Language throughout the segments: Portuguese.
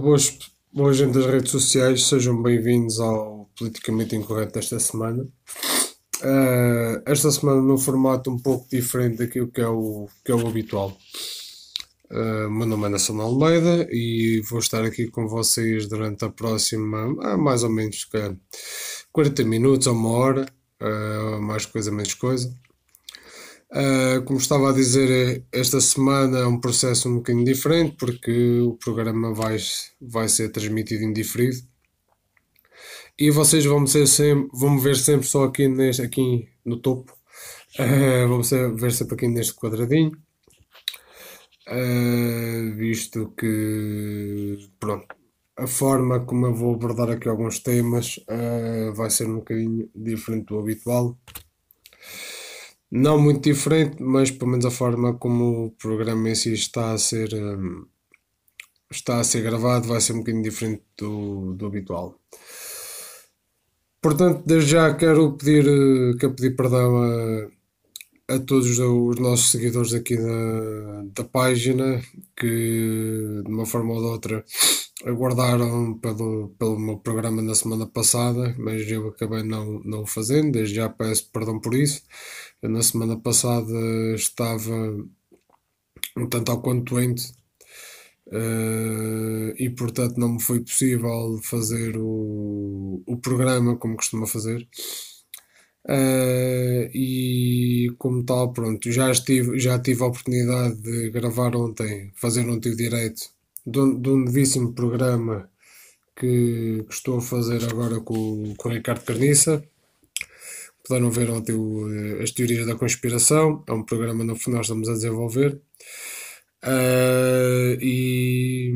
boas, boa gente das redes sociais, sejam bem-vindos ao Politicamente Incorreto desta semana. Uh, esta semana num formato um pouco diferente daquilo que é o, que é o habitual. Uh, meu nome é Nacional Almeida e vou estar aqui com vocês durante a próxima, ah, mais ou menos, 40 minutos ou uma hora, uh, mais coisa, menos coisa. Uh, como estava a dizer, eh, esta semana é um processo um bocadinho diferente, porque o programa vai, vai ser transmitido em diferido. E vocês vão me, ser sempre, vão -me ver sempre só aqui, neste, aqui no topo. Uh, ah, vão -me ver sempre aqui neste quadradinho. Uh, visto que, pronto, a forma como eu vou abordar aqui alguns temas uh, vai ser um bocadinho diferente do habitual não muito diferente, mas pelo menos a forma como o programa em si está a ser, um, está a ser gravado vai ser um bocadinho diferente do, do habitual. Portanto, desde já quero pedir, eh, quero pedir perdão a, a todos os nossos seguidores aqui da, da página que, de uma forma ou de outra, aguardaram pelo, pelo meu programa na semana passada, mas eu acabei não, não fazendo. Desde já peço perdão por isso na semana passada estava um tanto ao quanto doente uh, e portanto não me foi possível fazer o, o programa como costuma fazer. Uh, e como tal, pronto, já, estive, já tive a oportunidade de gravar ontem, fazer ontem o direito de um, de um novíssimo programa que, que estou a fazer agora com, com o Ricardo Carniça. Puderam ver ontem o, eh, as teorias da conspiração, é um programa que nós estamos a desenvolver. Uh, e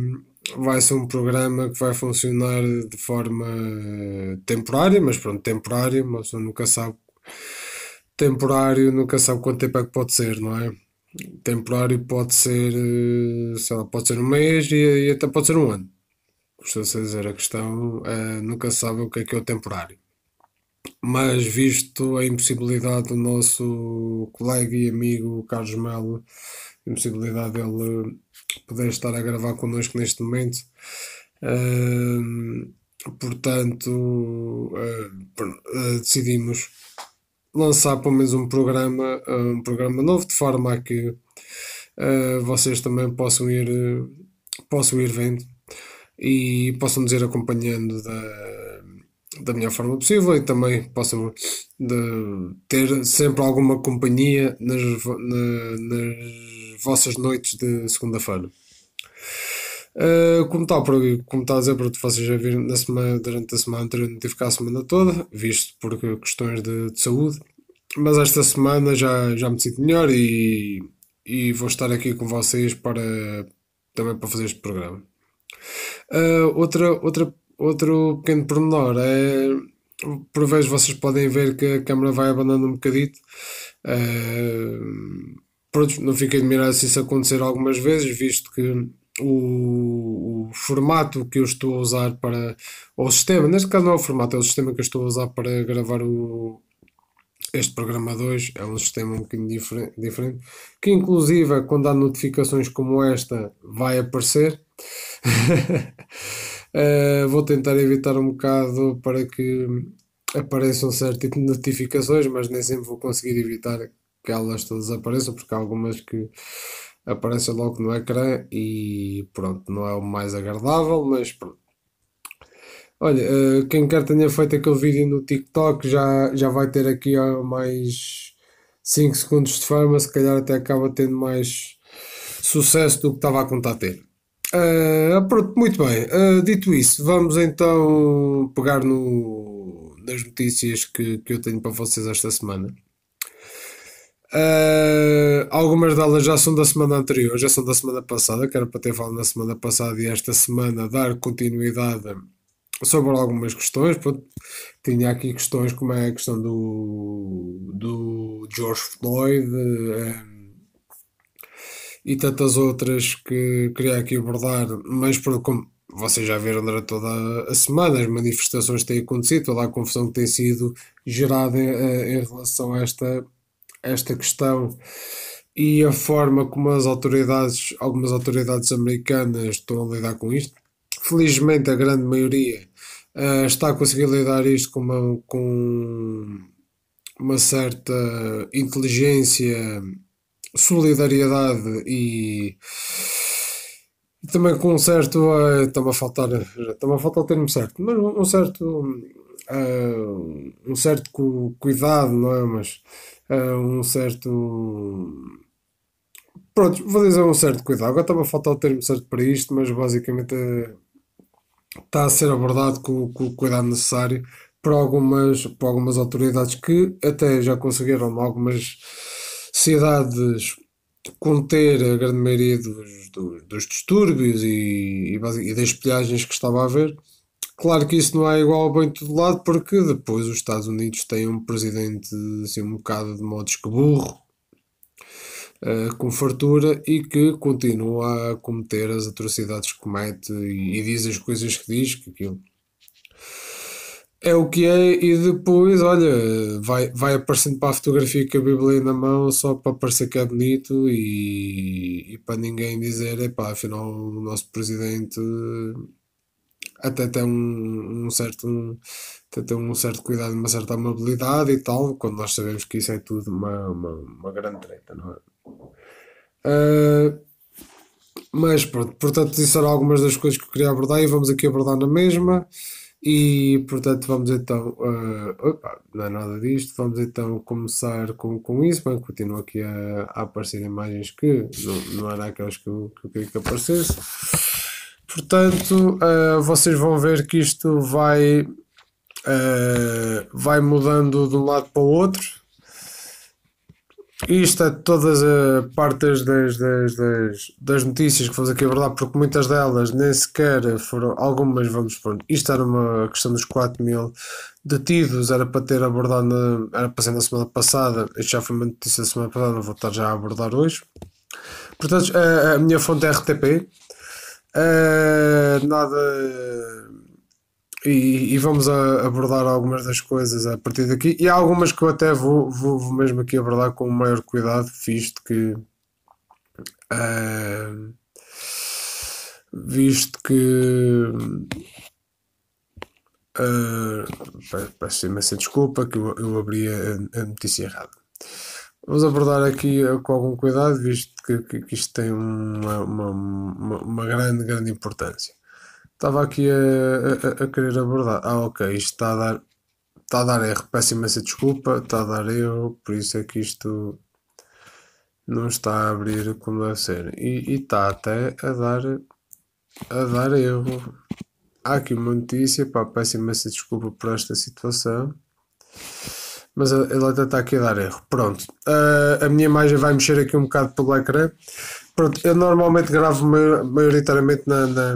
vai ser um programa que vai funcionar de forma eh, temporária, mas pronto, temporária, mas eu nunca sabe. Temporário nunca sabe quanto tempo é que pode ser, não é? Temporário pode ser, sei lá, pode ser um mês e, e até pode ser um ano. Estou de dizer, a questão uh, nunca sabe o que é que é o temporário mas visto a impossibilidade do nosso colega e amigo Carlos Melo, a impossibilidade dele poder estar a gravar connosco neste momento, uh, portanto, uh, decidimos lançar pelo menos um programa, um programa novo, de forma a que eh, vocês também possam ir, possam ir vendo e possam nos ir acompanhando da da melhor forma possível e também possam de, ter sempre alguma companhia nas, na, nas vossas noites de segunda-feira. Uh, como tal, para como tal a dizer, para vocês já vir na semana, durante a semana anterior não tive cá a semana toda, visto por questões de, de, saúde, mas esta semana já, já me sinto melhor e, e vou estar aqui com vocês para também para fazer este programa. Uh, outra, outra Outro pequeno pormenor é. Por vezes vocês podem ver que a câmera vai abandonando um bocadito. Ah, pronto, não fiquei admirado se isso acontecer algumas vezes, visto que o, o, formato que eu estou a usar para. ou o sistema, neste caso não é o formato, é o sistema que eu estou a usar para gravar o, este programa 2 é um sistema um bocadinho diferente, diferente, que inclusive quando há notificações como esta vai aparecer Uh, vou tentar evitar um bocado para que apareçam certo tipo de notificações, mas nem sempre vou conseguir evitar que elas todas apareçam, porque há algumas que aparecem logo no ecrã e pronto, não é o mais agradável, mas pronto. Olha, eh, quem quer tenha feito aquele vídeo no TikTok já, já vai ter aqui mais 5 segundos de fama, se calhar até acaba tendo mais sucesso do que estava a contar ter. Uh, pronto, muito bem. Uh, dito isso, vamos então pegar no, nas notícias que, que eu tenho para vocês esta semana. Uh, algumas delas já são da semana anterior, já são da semana passada, que era para ter falado na semana passada e esta semana dar continuidade sobre algumas questões. Pronto, tinha aqui questões como é a questão do, do George Floyd. Um, e tantas outras que queria aqui abordar, mas por, como vocês já viram durante toda a semana, as manifestações têm acontecido, toda a confusão que tem sido gerada em, eh, em relação a esta, esta questão e a forma como as autoridades, algumas autoridades americanas estão a lidar com isto. Felizmente a grande maioria uh, está a conseguir lidar isto com uma, com uma certa inteligência solidariedade e, também com um certo. Uh, eh, está-me a faltar. Está-me a faltar o termo certo, mas um certo. Uh, um certo cu cuidado, não é? Mas uh, um certo. Pronto, vou dizer um certo cuidado. Agora estava a faltar o termo certo para isto, mas basicamente está a ser abordado com, com o cuidado necessário por algumas, por algumas autoridades que até já conseguiram algumas cidades conter a grande maioria dos, dos, dos distúrbios e, e, das pilhagens que estava a haver. Claro que isso não é igual bem todo lado, porque depois os Estados Unidos têm um presidente assim, um bocado de modos que burro, uh, com fartura, e que continua a cometer as atrocidades que comete e, e diz as coisas que diz, que aquilo é o que é, e depois, olha, vai, vai aparecendo para a fotografia com a Bíblia na mão só para parecer que é bonito e, e para ninguém dizer, epá, afinal o nosso presidente até tem um, um certo um, até tem um certo cuidado, uma certa amabilidade e tal, quando nós sabemos que isso é tudo uma, uma, uma grande treta, não é? Uh, mas pronto, portanto, isso eram algumas das coisas que eu queria abordar e vamos aqui abordar na mesma. E portanto vamos então, uh, opa, não é nada disto, vamos então começar com, com isso, bem, continua aqui a, a aparecer imagens que não, não era aquelas que eu, que eu queria que aparecesse. Portanto, uh, vocês vão ver que isto vai, uh, vai mudando de um lado para o outro, isto é todas as eh, partes das, das, das, das, notícias que vamos aqui abordar, porque muitas delas nem sequer foram, algumas vamos pôr, Isto era uma questão dos 4 mil detidos, era para ter abordado, na, era para ser na semana passada, isto já foi uma notícia da semana passada, vou estar já a abordar hoje. Portanto, a, a minha fonte é RTP, eh, nada e, e vamos abordar algumas das coisas a partir daqui. E há algumas que eu até vou, vou, vou mesmo aqui abordar com o maior cuidado, visto que. Uh, visto que. Uh, peço imensa desculpa que eu, eu abri a, a notícia errada. Vamos abordar aqui com algum cuidado, visto que, que, que isto tem uma, uma, uma, grande, grande importância. Estava aqui a, a, a, querer abordar. Ah, ok, isto está a dar. Está a dar erro, peço imensa desculpa, está a dar erro, por isso é que isto não está a abrir como deve ser. E, e está até a dar a dar erro. Há aqui uma notícia, pá, peço imensa desculpa por esta situação. Mas ele até está aqui a dar erro. Pronto. Uh, a minha imagem vai mexer aqui um bocado pelo ecrã. Pronto, eu normalmente gravo maioritariamente na, na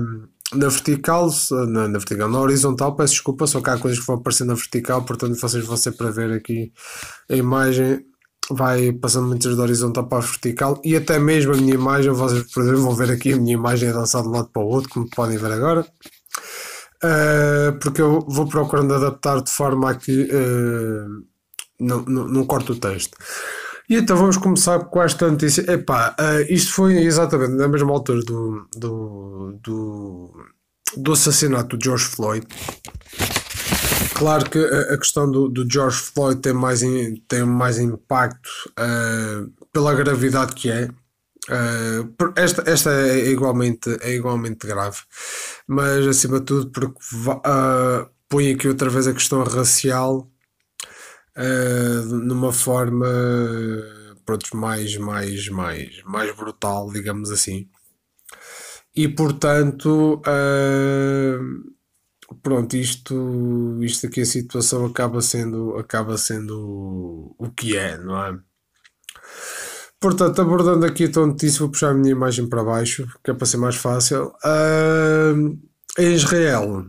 na vertical, na, na, vertical, na horizontal, peço desculpa, só que há coisas que vão aparecer na vertical, portanto vocês vão ser para ver aqui a imagem vai passando muitas da horizontal para a vertical e até mesmo a minha imagem, vocês por exemplo, vão ver aqui a minha imagem a dançar de um lado para o outro, como podem ver agora. Uh, porque eu vou procurando adaptar de forma a que uh, não, não, não corto o texto. E então vamos começar com esta notícia. Epá, uh, isto foi exatamente na mesma altura do, do, do, do assassinato do George Floyd. Claro que a, questão do, do George Floyd tem mais, in, tem mais impacto uh, pela gravidade que é. Uh, esta esta é, igualmente, é igualmente grave, mas acima de tudo porque uh, põe aqui outra vez a questão racial eh, numa forma pronto, mais, mais, mais, mais brutal, digamos assim. E portanto, uh, pronto, isto, isto aqui a situação acaba sendo, acaba sendo o que é, não é? Portanto, abordando aqui a tua notícia, vou puxar a minha imagem para baixo, que é para ser mais fácil. Uh, em Israel,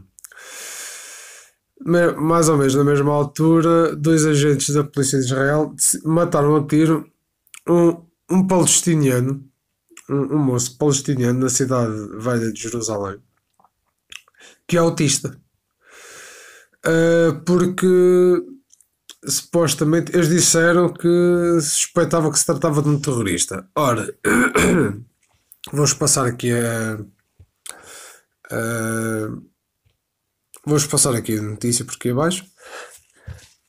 mais ou menos na mesma altura, dois agentes da polícia de Israel mataram a tiro um, um palestiniano, um, um moço palestiniano na cidade velha de Jerusalém, que é autista. Uh, porque supostamente eles disseram que suspeitavam que se tratava de um terrorista. Ora, vamos passar aqui a, a Vou-vos passar aqui a notícia porque abaixo.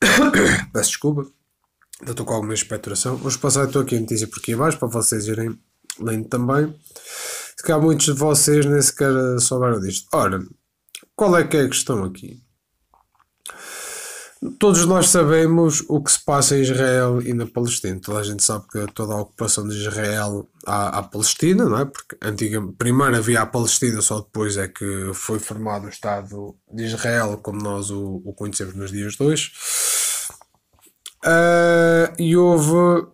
Peço desculpa. Ainda estou com alguma expectoração. Vou-vos passar então aqui a notícia porque abaixo para vocês irem lendo também. Se calhar muitos de vocês nem sequer souberam disto. Ora, qual é que é a questão aqui? Todos nós sabemos o que se passa em Israel e na Palestina. Toda a gente sabe que toda a ocupação de Israel à, à Palestina, não é? Porque antiga, primeiro havia a Palestina, só depois é que foi formado o Estado de Israel, como nós o, o conhecemos nos dias de hoje. Uh, e houve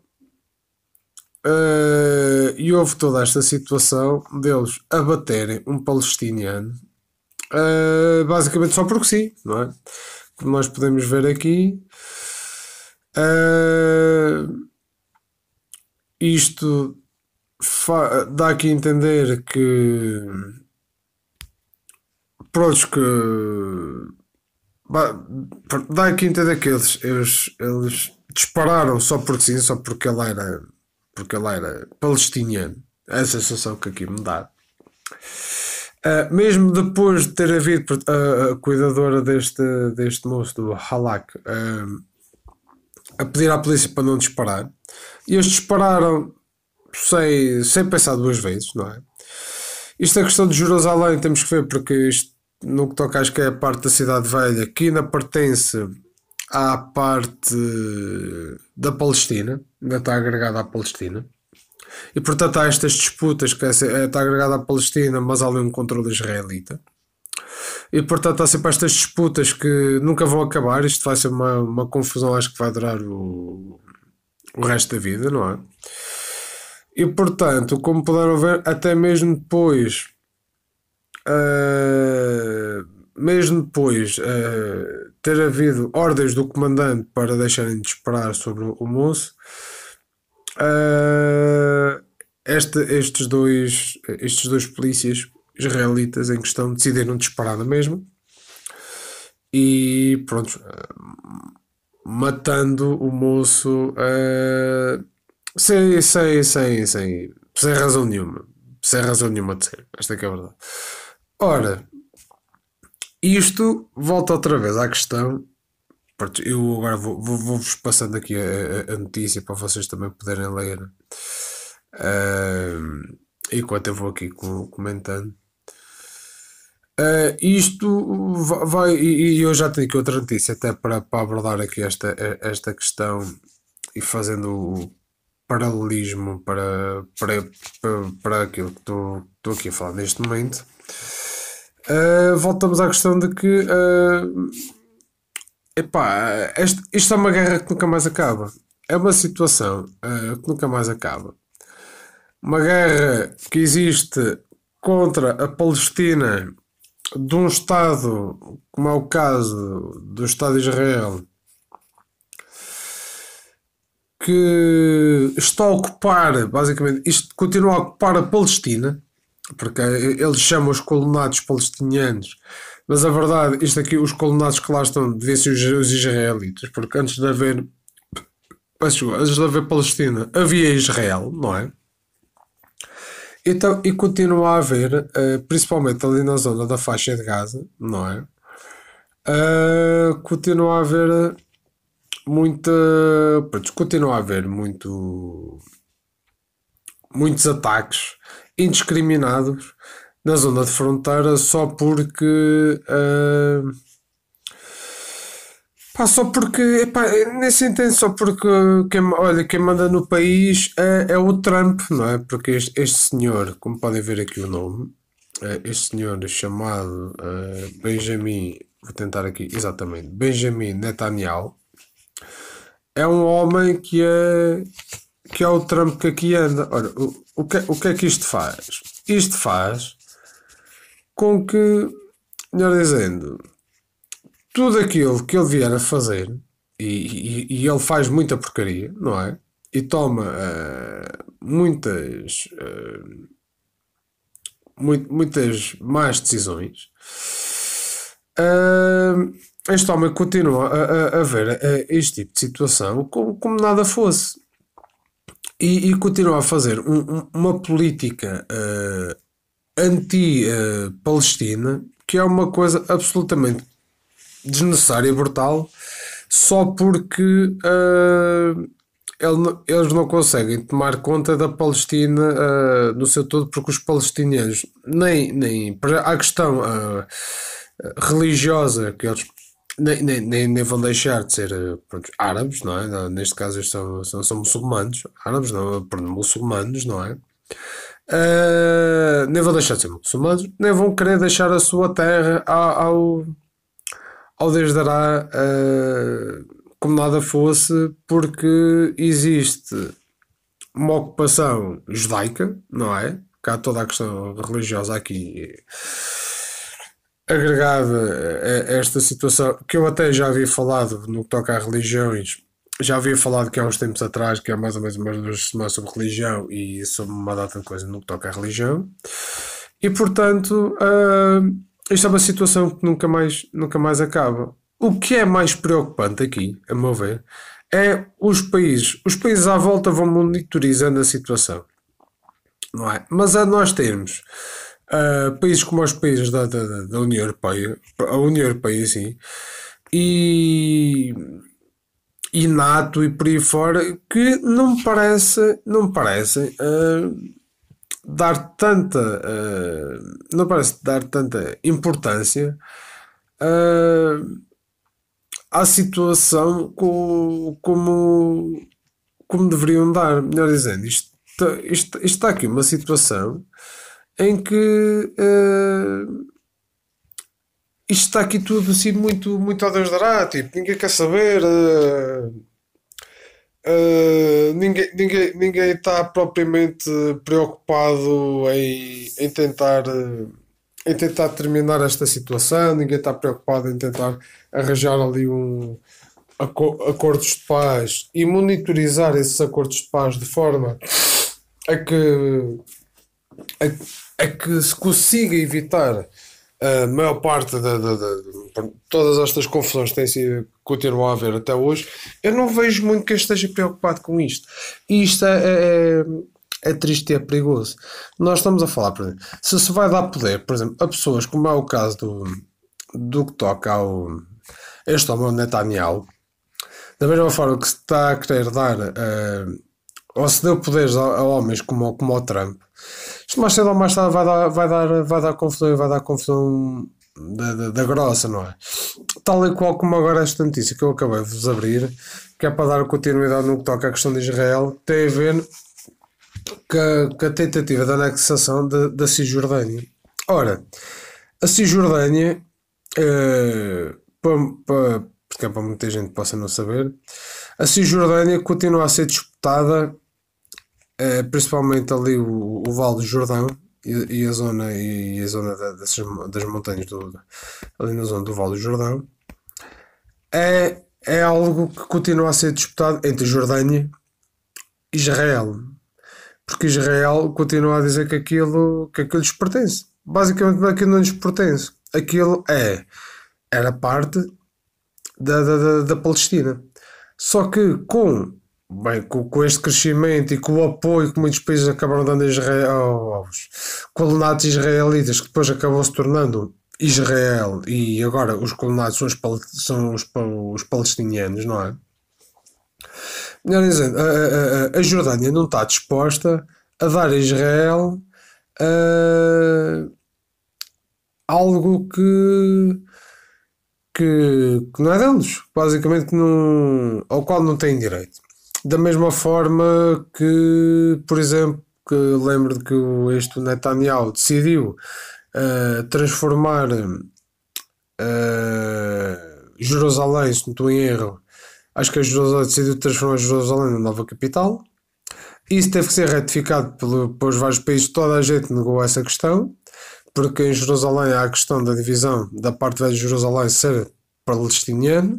Uh, e houve toda esta situação deles abaterem um palestiniano, uh, basicamente só porque sim, não é? que nós podemos ver aqui. Uh, isto dá aqui a entender que pronto que dá aqui a entender que eles, eles, eles dispararam só porque sim, só porque ela era porque ela era palestiniano. É a sensação que aqui me dá. Uh, mesmo depois de ter havido uh, a cuidadora deste, deste moço, do Halak, uh, a pedir à polícia para não disparar, e eles dispararam sem, sem pensar duas vezes, não é? Isto é questão de Jerusalém, temos que ver, porque isto, no que toca acho que é a parte da Cidade Velha, que ainda pertence à parte da Palestina, ainda está agregada à Palestina. E portanto há estas disputas que eh, está agregada à Palestina, mas há ali um controle israelita. E portanto há sempre estas disputas que nunca vão acabar. Isto vai ser uma, uma confusão, acho que vai durar o, o resto da vida, não é? E portanto, como puderam ver, até mesmo depois, uh, mesmo depois uh, ter havido ordens do comandante para deixarem de esperar sobre o moço ah, este, estes, dois, estes dois polícias israelitas em questão decidiram disparar na mesma e pronto, ah, matando o moço uh, sem, sem, sem, sem, sem razão nenhuma. Sem razão nenhuma de ser. Esta é que é a verdade. Ora, isto volta outra vez à questão Pronto, eu agora vou-vos vou, vou passando aqui a, a, notícia para vocês também poderem ler. Uh, enquanto eu vou aqui comentando. Uh, isto vai, e eu já tenho aqui outra notícia, até para, para abordar aqui esta, esta questão e fazendo o paralelismo para, para, para, aquilo que estou, estou aqui a falar neste momento. Uh, voltamos à questão de que uh, Epá, este, isto é uma guerra que nunca mais acaba. É uma situação uh, que nunca mais acaba. Uma guerra que existe contra a Palestina de um Estado, como é o caso do Estado de Israel, que está a ocupar, basicamente, isto continua a ocupar a Palestina, porque eles chamam os colonatos palestinianos mas a verdade, isto aqui, os colonados que lá estão deviam ser os, israelitas, porque antes de haver. Antes de haver Palestina, havia Israel, não é? Então, e continua a haver, eh, principalmente ali na zona da faixa de Gaza, não é? Uh, continua a haver eh, muita. Pronto, continua a haver muito. Muitos ataques indiscriminados na zona de fronteira só porque. Uh, pá, só porque. Epá, nem se entende, só porque quem, olha, quem manda no país é, é o Trump, não é? Porque este, este senhor, como podem ver aqui o nome, ah, este senhor chamado uh, Benjamin, vou tentar aqui, exatamente, Benjamin Netanyahu, é um homem que é, que é o Trump que aqui anda. Ora, o, o, que, o que é que isto faz? Isto faz com que, melhor dizendo, tudo aquilo que ele vier a fazer, e, e, e ele faz muita porcaria, não é? E toma uh, muitas, uh, eh, muito, muitas más decisões. Uh, este homem continua a, a, a ver este tipo de situação como, como nada fosse. E, e continua a fazer um, uma política anti-Palestina, que é uma coisa absolutamente desnecessária e brutal, só porque uh, eles não conseguem tomar conta da Palestina uh, no seu todo, porque os palestinianos, nem, nem a questão uh, religiosa que eles nem, nem, nem, nem, vão deixar de ser pronto, árabes, não é? Neste caso eles são, são, são muçulmanos, árabes não, muçulmanos, não é? Uh, nem vão deixar de ser muçulmanos, nem vão querer deixar a sua terra ao, ao, Deus dará uh, eh, como nada fosse, porque existe uma ocupação judaica, não é? Cá toda a questão religiosa aqui agregada a esta situação, que eu até já havia falado no que toca a religiões, já havia falado que há uns tempos atrás, que há mais ou menos umas duas semanas, sobre religião e sobre uma data de coisa no que toca à religião. E portanto, uh, isto é uma situação que nunca mais, nunca mais acaba. O que é mais preocupante aqui, a meu ver, é os países. Os países à volta vão monitorizando a situação. Não é? Mas a nós termos uh, países como os países da, da, da União Europeia, a União Europeia, sim, e inato e por aí fora que não me parece, não me parecem uh, eh, dar tanta, uh, não parece dar tanta importância uh, à situação como, como, como deveriam dar, melhor dizendo, isto, isto, isto está aqui uma situação em que isto está aqui tudo assim muito, muito a Deus dará, tipo, ninguém quer saber, uh, uh, ninguém está ninguém, ninguém está propriamente preocupado em, em tentar. Uh, em tentar terminar esta situação, ninguém está preocupado em tentar arranjar ali um acordos de paz e monitorizar esses acordos de paz de forma a que a, a que se consiga evitar a maior parte de, de, de, de todas estas confusões que têm sido, continuam a haver até hoje, eu não vejo muito quem esteja preocupado com isto. E isto é, é, é, é triste e é perigoso. Nós estamos a falar, por exemplo, se se vai dar poder, por exemplo, a pessoas, como é o caso do, do que toca ao este homem Netanyahu, da mesma forma que se está a querer dar, uh, ou se deu poderes a, a homens como, como o Trump, isto mais cedo ou mais tarde vai dar, vai dar, vai dar confusão e vai dar confusão da, da, da, grossa, não é? Tal e qual como agora esta notícia que eu acabei de vos abrir, que é para dar continuidade no que toca à questão de Israel, tem a ver com a, tentativa de anexação de, da Cisjordânia. Ora, a Cisjordânia, eh, para, para, porque é para muita gente possa não saber, a Cisjordânia continua a ser disputada eh, principalmente ali o, o vale do Jordão e, e, a zona, e, a zona da, dessas, das montanhas do, ali na zona do vale do Jordão é, é algo que continua a ser disputado entre Jordânia e Israel porque Israel continua a dizer que aquilo, que aquilo lhes pertence basicamente aquilo é não lhes pertence aquilo é era parte da, da, da, da Palestina só que com Bem, com, com, este crescimento e com o apoio que muitos países acabaram dando a Israel, aos colonatos israelitas, que depois acabam se tornando Israel e agora os colonatos são os, pal, são os, os palestinianos, não é? Melhor dizendo, a, a, a, Jordânia não está disposta a dar a Israel algo que, que, que não é deles, basicamente, não, ao qual não tem direito. Da mesma forma que, por exemplo, que lembro de que este Netanyahu decidiu uh, transformar uh, Jerusalém, se não estou em erro, acho que a é Jerusalém decidiu transformar Jerusalém na nova capital. Isso teve que ser ratificado pelo, pelos vários países, toda a gente negou essa questão, porque em Jerusalém há a questão da divisão da parte de Jerusalém ser palestiniano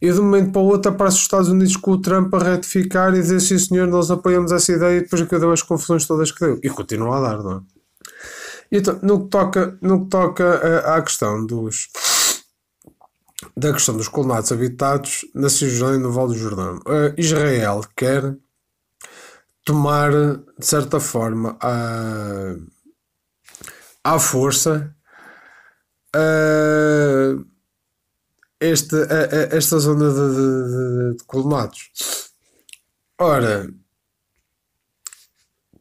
e de um momento para o outro aparece os Estados Unidos com o Trump a retificar e dizer sim senhor, nós apoiamos essa ideia e depois que deu as confusões todas que deu. E continua a dar, não é? Então, no que toca, no que toca eh, à questão dos da questão dos colonatos habitados na Cisjordânia e no Vale do Jordão. Eh, Israel quer tomar, de certa forma, a, à força a, eh, este, a, a, esta zona de, de, de Ora,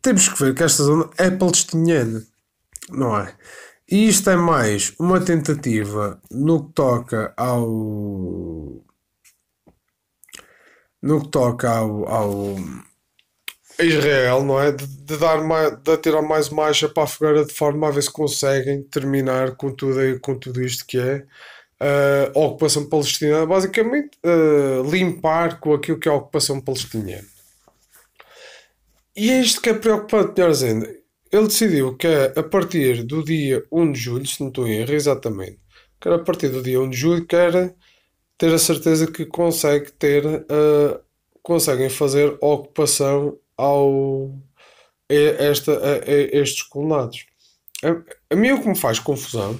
temos que ver que esta zona é palestiniana, não é? E isto é mais uma tentativa no que toca ao. No que toca ao, ao Israel, não é? De, de dar mais, de tirar mais marcha para a fogueira de forma a ver se conseguem terminar com tudo, com tudo isto que é uh, a ocupação palestiniana basicamente uh, limpar com aquilo que é a ocupação palestiniana. E é isto que é preocupante, melhor dizendo. Ele decidiu que é a partir do dia 1 de julho, se não estou em erro, exatamente, que a partir do dia 1 de julho, quer ter a certeza que consegue ter, uh, conseguem fazer ocupação ao, a, esta, a, a estes colonados. A, a mim o que me faz confusão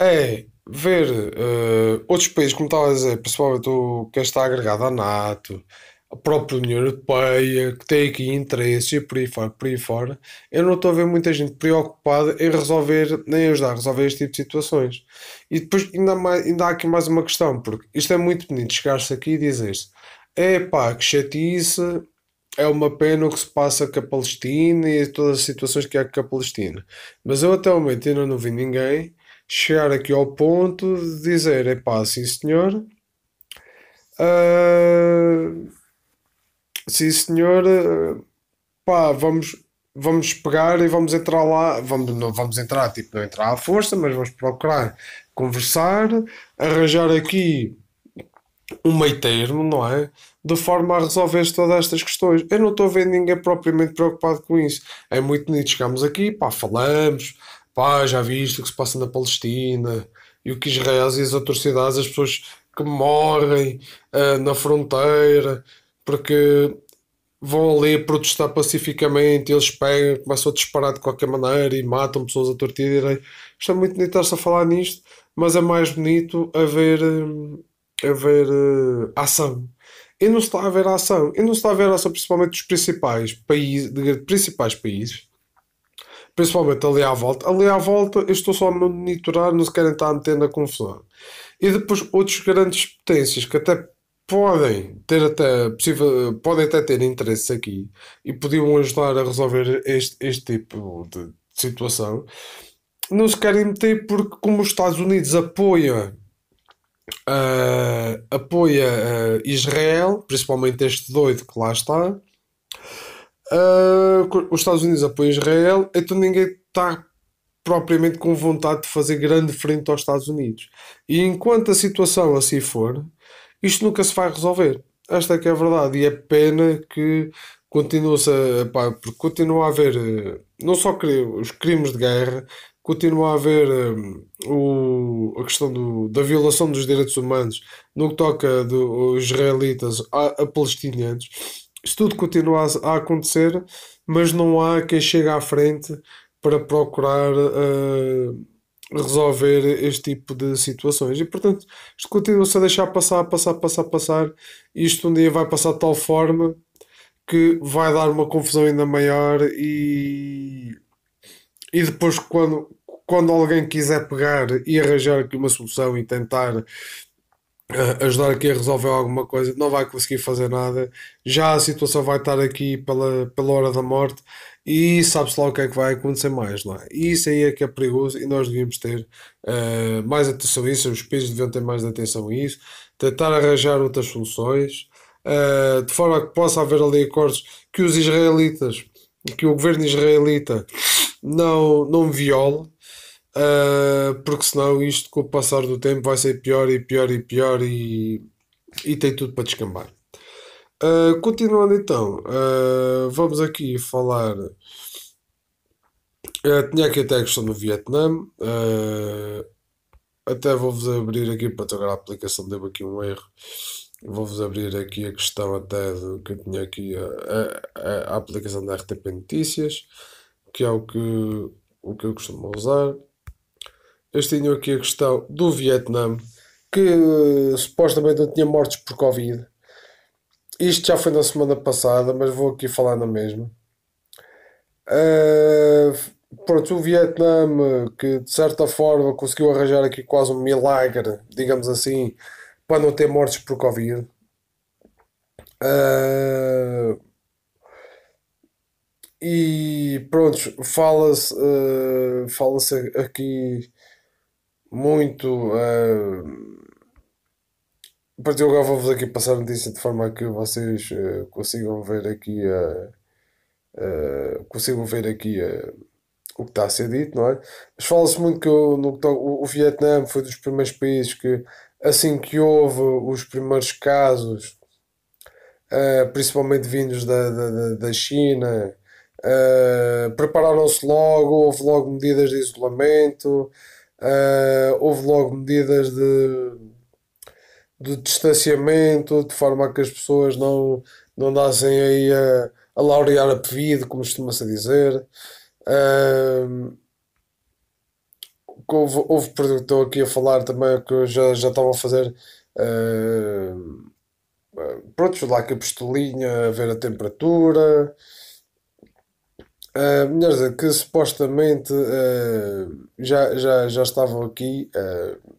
é ver uh, outros países, como estava a dizer, principalmente o que está agregado à NATO, a própria União Europeia, que tem aqui interesse e por aí fora, por aí fora, eu não estou a ver muita gente preocupada em resolver, nem ajudar a resolver este tipo de situações. E depois ainda, mais, ainda há aqui mais uma questão, porque isto é muito bonito chegar-se aqui e dizer-se é pá, que chatice, é uma pena o que se passa com a Palestina e todas as situações que há com a Palestina. Mas eu até o momento ainda não vi ninguém chegar aqui ao ponto de dizer: é pá, sim senhor, uh, sim senhor, pá, vamos, vamos pegar e vamos entrar lá, vamos, não vamos entrar, tipo, não entrar à força, mas vamos procurar conversar, arranjar aqui um meio termo, não é? De forma a resolver todas estas questões. Eu não estou a ver ninguém propriamente preocupado com isso. É muito bonito, chegamos aqui, pá, falamos, pá, já viste o que se passa na Palestina e o que Israel e as atrocidades, as pessoas que morrem uh, na fronteira porque vão ali protestar pacificamente, eles pegam, começam a disparar de qualquer maneira e matam pessoas a torta e direito. Isto é muito bonito estar a falar nisto, mas é mais bonito haver, eh, haver uh, ação. E não se está a haver ação. E não se está a haver ação principalmente dos principais países, de principais países, Principalmente ali à volta. Ali à volta eu estou só a monitorar, não se querem estar a meter na confusão. E depois outros grandes potências que até podem ter até possível, podem até ter interesse aqui e podiam ajudar a resolver este, este tipo de situação. Não se querem meter porque como os Estados Unidos apoia uh, apoia uh, Israel, principalmente este doido que lá está, Uh, os Estados Unidos apoiam Israel, então ninguém está propriamente com vontade de fazer grande frente aos Estados Unidos. E enquanto a situação assim for, isto nunca se vai resolver. Esta é que é a verdade. E é pena que continua-se a. porque continua a haver. Eh, não só os crimes de guerra, continua a haver um, eh, o, a questão do, da violação dos direitos humanos no que toca dos israelitas a, a palestinianos isto tudo continua a acontecer, mas não há quem chegue à frente para procurar uh, resolver este tipo de situações. E portanto, isto continua-se a deixar passar, passar, passar, passar, e isto um dia vai passar de tal forma que vai dar uma confusão ainda maior e, e depois quando, quando alguém quiser pegar e arranjar aqui uma solução e tentar ajudar aqui a resolver alguma coisa, não vai conseguir fazer nada, já a situação vai estar aqui pela, pela hora da morte e sabe-se lá o que é que vai acontecer mais, lá. é? E isso aí é que é perigoso e nós devíamos ter uh, mais atenção a isso, os países deviam ter mais atenção a isso, tentar arranjar outras soluções, uh, de forma que possa haver ali acordos que os israelitas, que o governo israelita não, não viole, Uh, porque senão isto com o passar do tempo vai ser pior e pior e pior e, e tem tudo para descambar. Uh, continuando então, uh, vamos aqui falar. tinha aqui até a questão do Vietnã. até vou-vos abrir aqui para tocar a aplicação, devo aqui um erro. Vou-vos abrir aqui a questão até do que eu tinha aqui a, a, a aplicação da RTP Notícias, que é o que, o que eu costumo usar eles tinham aqui a questão do Vietnã, que eh, supostamente não tinha mortes por Covid. Isto já foi na semana passada, mas vou aqui falar na mesma. Uh, pronto, o Vietnã, que de certa forma conseguiu arranjar aqui quase um milagre, digamos assim, para não ter mortes por Covid. Uh, e pronto, fala-se uh, fala aqui muito. Uh, ah, partir eu agora vou-vos aqui passar a notícia de forma a que vocês uh, consigam ver aqui a. Uh, consigam ver aqui a o que está a ser dito, não é? Mas fala-se muito que o, no, o, Vietnã foi dos primeiros países que, assim que houve os primeiros casos, uh, principalmente vindos da, da, da China, uh, prepararam-se logo, houve logo medidas de isolamento, Uh, houve logo medidas de, de distanciamento, de forma a que as pessoas não, não andassem aí a, a laurear a pedido, como costuma-se dizer. Uh, houve, houve aqui a falar também que já, já estavam a fazer. Uh, pronto, lá que a pistolinha, a ver a temperatura. Uh, dizer, que supostamente uh, já, já, já estavam aqui uh,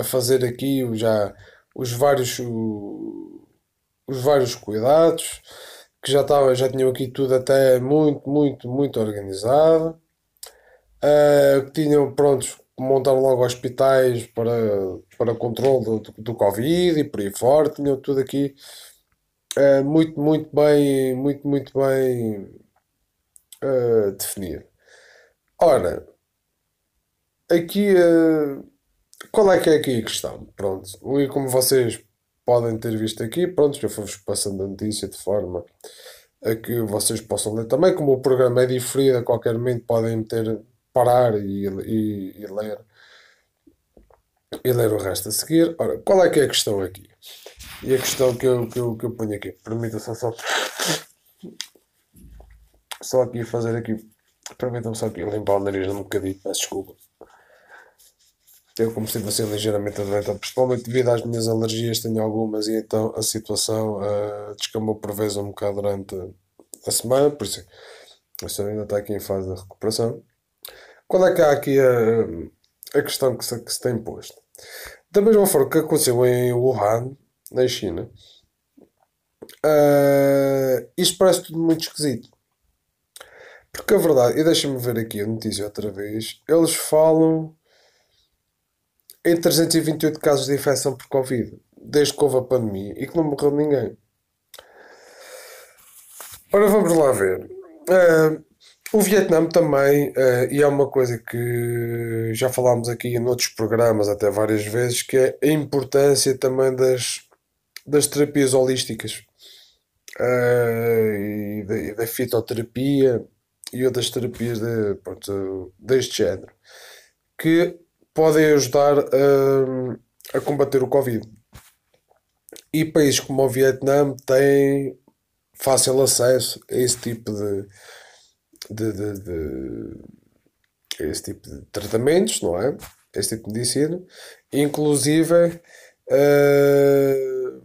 a fazer aqui já os vários, o, os vários cuidados, que já, estava, já tinham aqui tudo até muito, muito, muito organizado, que tinham prontos montaram logo hospitais para, para controle do, do, Covid e por aí fora, tinham tudo aqui muito, muito bem, muito, muito bem eh, definir. Ora, aqui uh, qual é que é aqui a questão? Pronto, e como vocês podem ter visto aqui, pronto, já fomos passando a notícia de forma a que vocês possam ler também. Como o programa é diferido, a qualquer momento podem ter, parar e, e, e ler e ler o resto a seguir. Ora, qual é que é a questão aqui? E a questão que eu, que eu, que eu ponho aqui, permita-se só só aqui fazer aqui. Permitam-me só aqui limpar o nariz um bocadinho, peço desculpa. Eu como a ser assim, ligeiramente adoentado, principalmente devido às minhas alergias, tenho algumas, e então a situação uh, descambou por vezes um bocado durante a semana, por isso a senhora ainda está aqui em fase de recuperação. Qual é que há aqui a, a questão que se, que se tem posto? Da mesma forma que aconteceu em Wuhan, na China, uh, isto parece tudo muito esquisito. Porque a verdade, e deixa-me ver aqui a notícia outra vez, eles falam em 328 casos de infecção por Covid, desde que houve a pandemia, e que não morreu ninguém. Ora, vamos lá ver. Uh, o Vietnã também, uh, e é uma coisa que já falámos aqui em outros programas até várias vezes, que é a importância também das, das terapias holísticas uh, e, da, e da fitoterapia e outras terapias de, pronto, deste género que podem ajudar a, a combater o Covid. E países como o Vietnã têm fácil acesso a esse tipo de, de, de, de esse tipo de tratamentos, não é? Esse tipo de medicina. Inclusive, uh,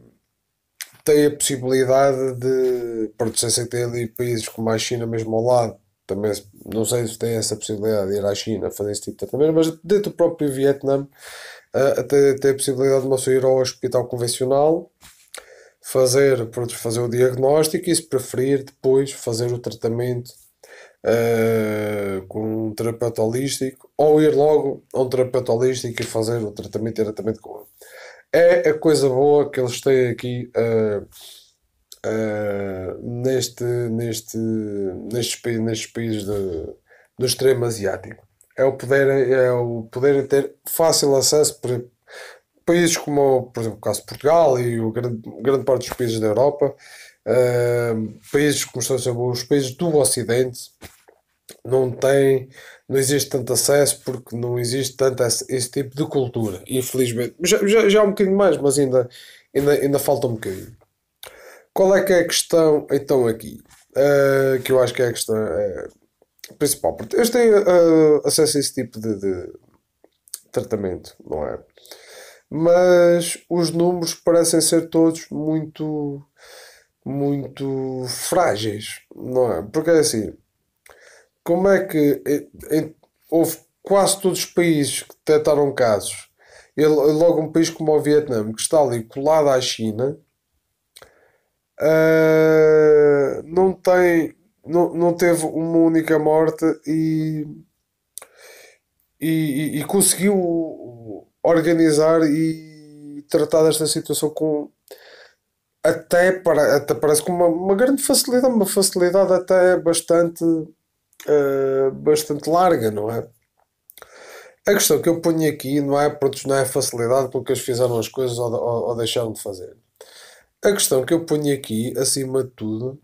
tem a possibilidade de, pronto, sei se tem ali países como a China mesmo ao lado, também não sei se tem essa possibilidade de ir à China fazer esse tipo de tratamento, mas dentro do próprio Vietnã uh, até tem a possibilidade de uma pessoa ir ao hospital convencional, fazer, pronto, fazer o diagnóstico e se preferir depois fazer o tratamento uh, com um terapeuta holístico ou ir logo a um terapeuta holístico e fazer o tratamento diretamente com ele. É a coisa boa que eles têm aqui uh, uh, neste, neste, nestes, nestes países de, do extremo asiático. É o poder, é o poder ter fácil acesso para países como, por exemplo, o caso de Portugal e o grande, grande parte dos países da Europa, uh, países como são os países do Ocidente, não tem, não existe tanto acesso porque não existe tanto esse, esse tipo de cultura, infelizmente. Já, já, já, há é um bocadinho mais, mas ainda, ainda, ainda falta um bocadinho. Qual é que é a questão, então, aqui? Uh, que eu acho que é a questão uh, principal. Porque eles têm uh, acesso a esse tipo de, de, tratamento, não é? Mas os números parecem ser todos muito, muito frágeis, não é? Porque é assim, como é que eh, houve quase todos os países que detectaram casos, ele, logo um país como o Vietnã, que está ali colado à China, ah, não tem. Não, não teve uma única morte e. E, e, e conseguiu organizar e tratar desta situação com até, para, até parece com uma, uma grande facilidade, uma facilidade até bastante, uh, bastante larga, não é? A questão que eu ponho aqui não é, pronto, não é facilidade porque eles fizeram as coisas ou, ou, ou deixaram de fazer. A questão que eu ponho aqui, acima de tudo,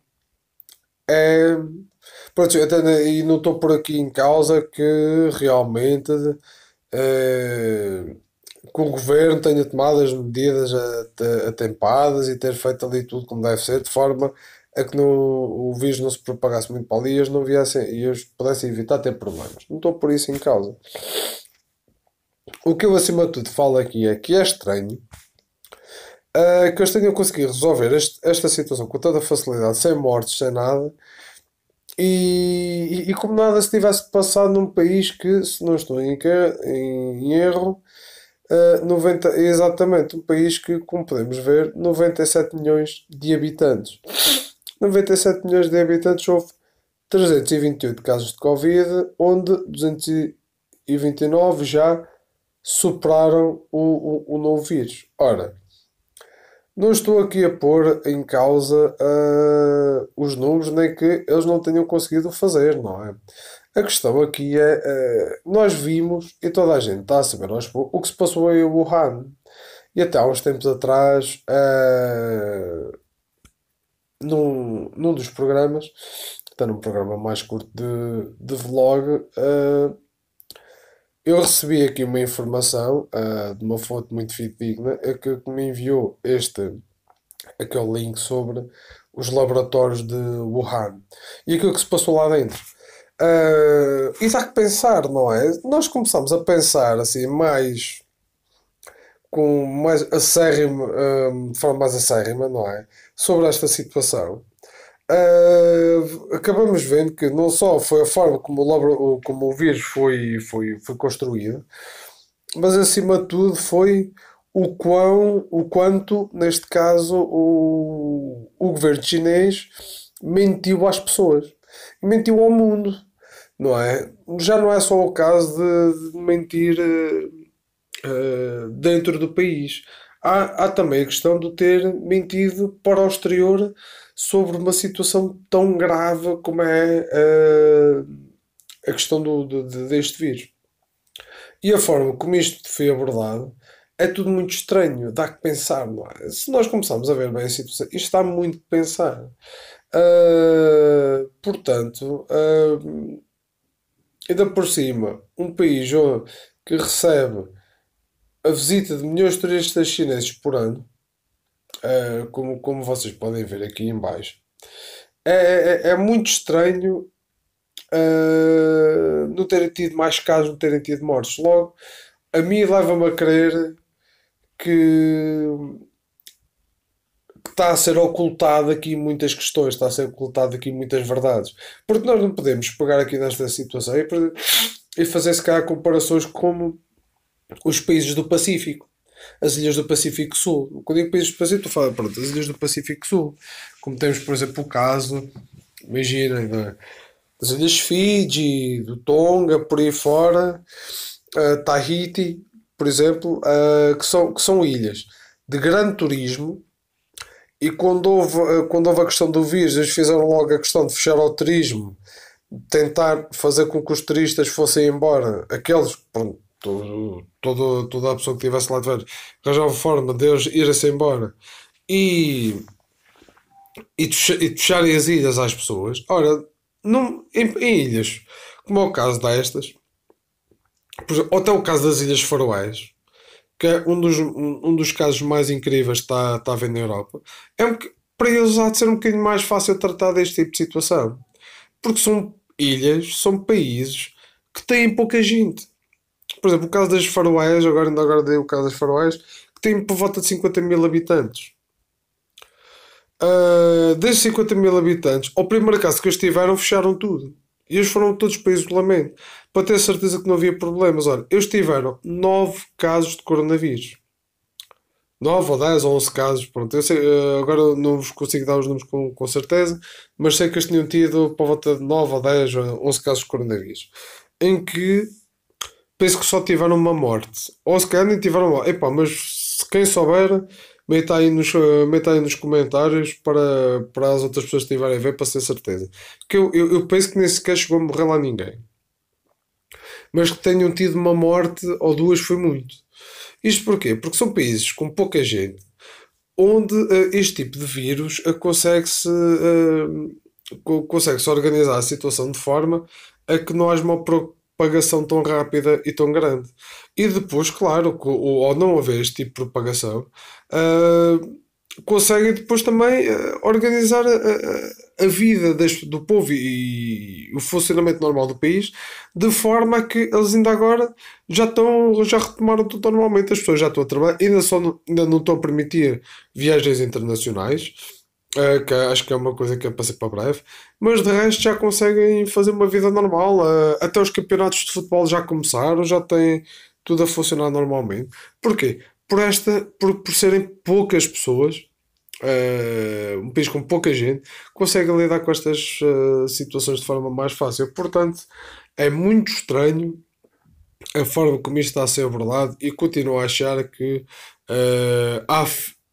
é. Pronto, até, e não estou por aqui em causa que realmente é, que o governo tenha tomado as medidas atempadas e ter feito ali tudo como deve ser, de forma a que o vírus não se propagasse muito para ali e não viessem, e eles pudessem evitar ter problemas. Não estou por isso em causa. O que eu, acima de tudo, falo aqui é que é estranho uh, que eles tenham conseguido resolver este, esta situação com tanta facilidade, sem mortes, sem nada, e, e, e, como nada se tivesse passado num país que, se não estou em, em erro, uh, 90, é exatamente um país que, como podemos ver, 97 milhões de habitantes. 97 milhões de habitantes houve 328 casos de Covid, onde 229 já superaram o, o, o novo vírus. Ora, não estou aqui a pôr em causa uh, os números, nem que eles não tenham conseguido fazer, não é? A questão aqui é, uh, nós vimos, e toda a gente está a saber, nós, o que se passou em Wuhan. E até há uns tempos atrás, uh, num, num dos programas, está num programa mais curto de, de vlog, uh, eu recebi aqui uma informação ah, de uma fonte muito fidedigna que, é que me enviou este aquele link sobre os laboratórios de Wuhan e aquilo que se passou lá dentro. Uh, e dá que pensar, não é? Nós começamos a pensar assim mais com mais acérrimo, um, ah, de forma mais acérrima, não é? Sobre esta situação. Eh, acabamos vendo que não só foi a forma como o, como o vírus foi, foi, foi construído, mas acima de tudo foi o, quão, o quanto, neste caso, o, o governo chinês mentiu às pessoas e mentiu ao mundo, não é? Já não é só o caso de, de mentir uh, dentro do país Há, há também a questão de ter mentido para o exterior sobre uma situação tão grave como é a, eh, a questão do, de, deste vírus. E a forma como isto foi abordado é tudo muito estranho, dá que pensar. É? Se nós começarmos a ver bem a situação, isto dá muito que pensar. Uh, portanto, uh, ainda por cima, um país que recebe a visita de milhões de turistas chineses por ano, uh, como, como vocês podem ver aqui em baixo, é, é, é, é muito estranho uh, não terem tido mais casos, não terem tido mortes. Logo, a mim leva-me a crer que está a ser ocultado aqui muitas questões, está a ser ocultado aqui muitas verdades. Porque nós não podemos pegar aqui nesta situação e, e fazer se calhar comparações como os países do Pacífico, as ilhas do Pacífico Sul. Quando digo países do Pacífico, estou a falar, pronto, as ilhas do Pacífico Sul. Como temos, por exemplo, o caso, imaginem, é? das ilhas Fiji, do Tonga, por aí fora, uh, Tahiti, por exemplo, uh, que, são, que são ilhas de grande turismo. E quando houve, eh, quando houve a questão do vírus, eles fizeram logo a questão de fechar o turismo, tentar fazer com que os turistas fossem embora, aqueles pronto, todo, todo, toda a pessoa que estivesse lá de férias arranjava forma de eles irem-se embora e, e, fecharem as ilhas às pessoas. Ora, num, em, em, ilhas, como é o caso destas, por exemplo, ou até o caso das Ilhas Faroés, que é um dos, um, um dos casos mais incríveis que está, está a ver na Europa, é um, para eles há de ser um bocadinho mais fácil tratar deste tipo de situação. Porque são ilhas, são países que têm pouca gente. Por exemplo, o caso das Faroés, agora ainda agora dei o caso das Faroés, que tem por volta de 50 mil habitantes. Uh, desses 50 mil habitantes, ao primeiro caso que eles tiveram, fecharam tudo. E eles foram todos para isolamento, para ter certeza que não havia problemas. Olha, eles tiveram 9 casos de coronavírus. 9 ou 10 ou 11 casos, pronto. Eu sei, ah, agora não vos consigo dar os números com, com certeza, mas sei que eles tinham tido por volta de 9 ou 10 ou 11 casos de coronavírus. Em que penso que só tiveram uma morte. Ou se calhar nem tiveram uma. Epá, mas quem souber, meta aí nos, eh, meta aí nos comentários para, para as outras pessoas que estiverem a ver, para ter certeza. Que eu, eu, eu, penso que nem sequer chegou a morrer lá ninguém. Mas que tenham tido uma morte ou duas foi muito. Isto porquê? Porque são países com pouca gente onde uh, este tipo de vírus uh, consegue-se uh, consegue organizar a situação de forma a que nós mal, uma propagação tão rápida e tão grande. E depois, claro, ao não haver este tipo de propagação, uh, conseguem depois também uh, organizar a, a, a vida deste, do povo e, e, o funcionamento normal do país, de forma que eles ainda agora já estão, já retomaram tudo normalmente, as pessoas já estão a trabalhar, ainda, só, ainda não estão a permitir viagens internacionais é, que acho que é uma coisa que é passei para breve, mas de resto já conseguem fazer uma vida normal. Uh, até os campeonatos de futebol já começaram, já têm tudo a funcionar normalmente. Porquê? Por, esta, por, por serem poucas pessoas, uh, um país com pouca gente, conseguem lidar com estas eh, situações de forma mais fácil. Portanto, é muito estranho a forma como isto está a ser abordado e continuo a achar que há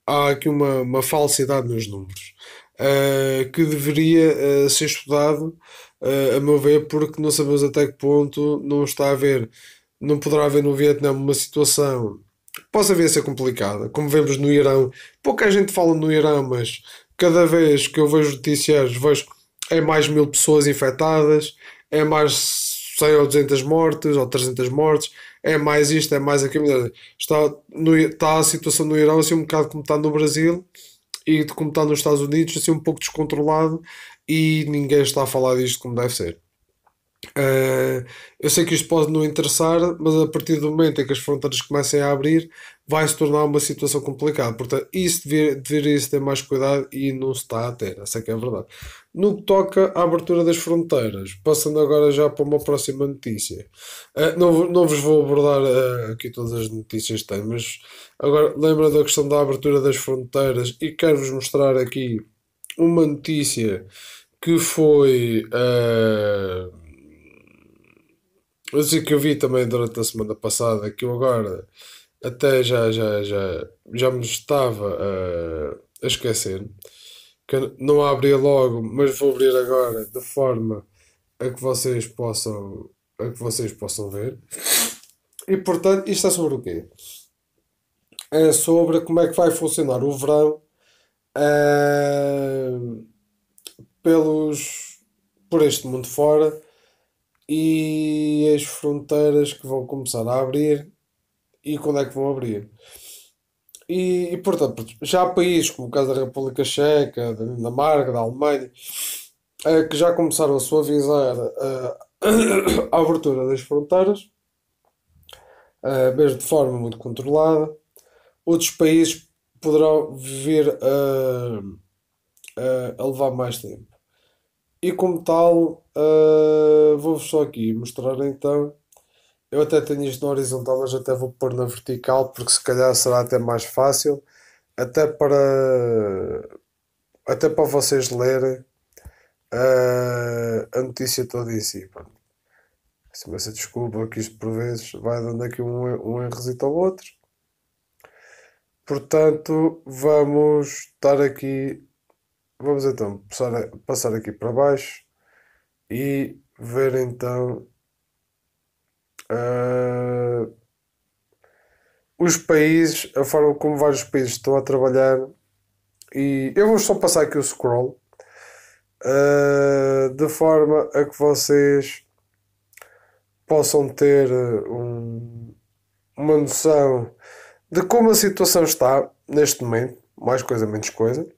há aqui uma, uma falsidade nos números uh, que deveria uh, ser estudado, uh, a meu ver, porque não sabemos até que ponto não está a haver, não poderá haver no Vietnã uma situação possa vir a ser complicada, como vemos no Irão. Pouca gente fala no Irão, mas cada vez que eu vejo noticiários, vejo é mais mil pessoas infectadas, é mais 100 ou 200 mortes ou 300 mortes é mais isto, é mais aquilo. Está, no, está a situação no Irão assim um bocado como está no Brasil e como está nos Estados Unidos, assim um pouco descontrolado e ninguém está a falar disto como deve ser. Uh, eu sei que isto pode não interessar, mas a partir do momento em que as fronteiras comecem a abrir, vai se tornar uma situação complicada. Portanto, isso deveria ter mais cuidado e não se está a ter. Essa é que é a verdade no que toca à abertura das fronteiras. Passando agora já para uma próxima notícia. Uh, não, não vos vou abordar uh, aqui todas as notícias que têm, mas agora lembra da questão da abertura das fronteiras e quero-vos mostrar aqui uma notícia que foi. Uh, ah, dizer assim, que eu vi também durante a semana passada que eu agora até já, já, já, já me estava a esquecer que não abri logo, mas vou abrir agora de forma a que vocês possam a que vocês possam ver. E portanto, isto é sobre o quê? É sobre como é que vai funcionar o verão uh, pelos por este mundo fora e as fronteiras que vão começar a abrir e quando é que vão abrir. E, e, portanto, já há países como o caso da República Checa, da Dinamarca, da Alemanha, eh, que já começaram a suavizar eh, a abertura das fronteiras, eh, mesmo de forma muito controlada. Outros países poderão vir a, a levar mais tempo. E como tal, vou-vos só aqui mostrar então eu até tenho isto na horizontal, mas até vou pôr na vertical, porque se calhar será até mais fácil, até para, até para vocês lerem uh, a notícia toda em si. Se me desculpa que isto por vezes vai dando aqui um, um errosito ao outro. Portanto, vamos estar aqui. Vamos então passar, passar aqui para baixo e ver então Uh, os países, a forma como vários países estão a trabalhar. E eu vou só passar aqui o scroll uh, de forma a que vocês possam ter ah, um, uma noção de como a situação está neste momento, mais coisa, menos coisa,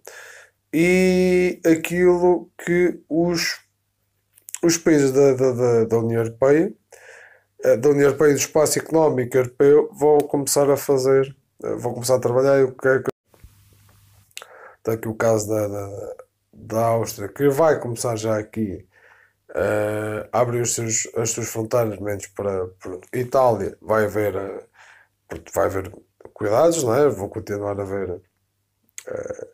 e aquilo que os, os países da, da, da União Europeia eh, da União Europeia e do Espaço Económico Europeu, vou começar a fazer, eh, vou começar a trabalhar. Eu quero que. É Está aqui o caso da, da, da Áustria, que vai começar já aqui uh, abrir os seus, as suas fronteiras menos para, para Itália. Vai haver, uh, vai haver cuidados, não é? Vou continuar a ver uh,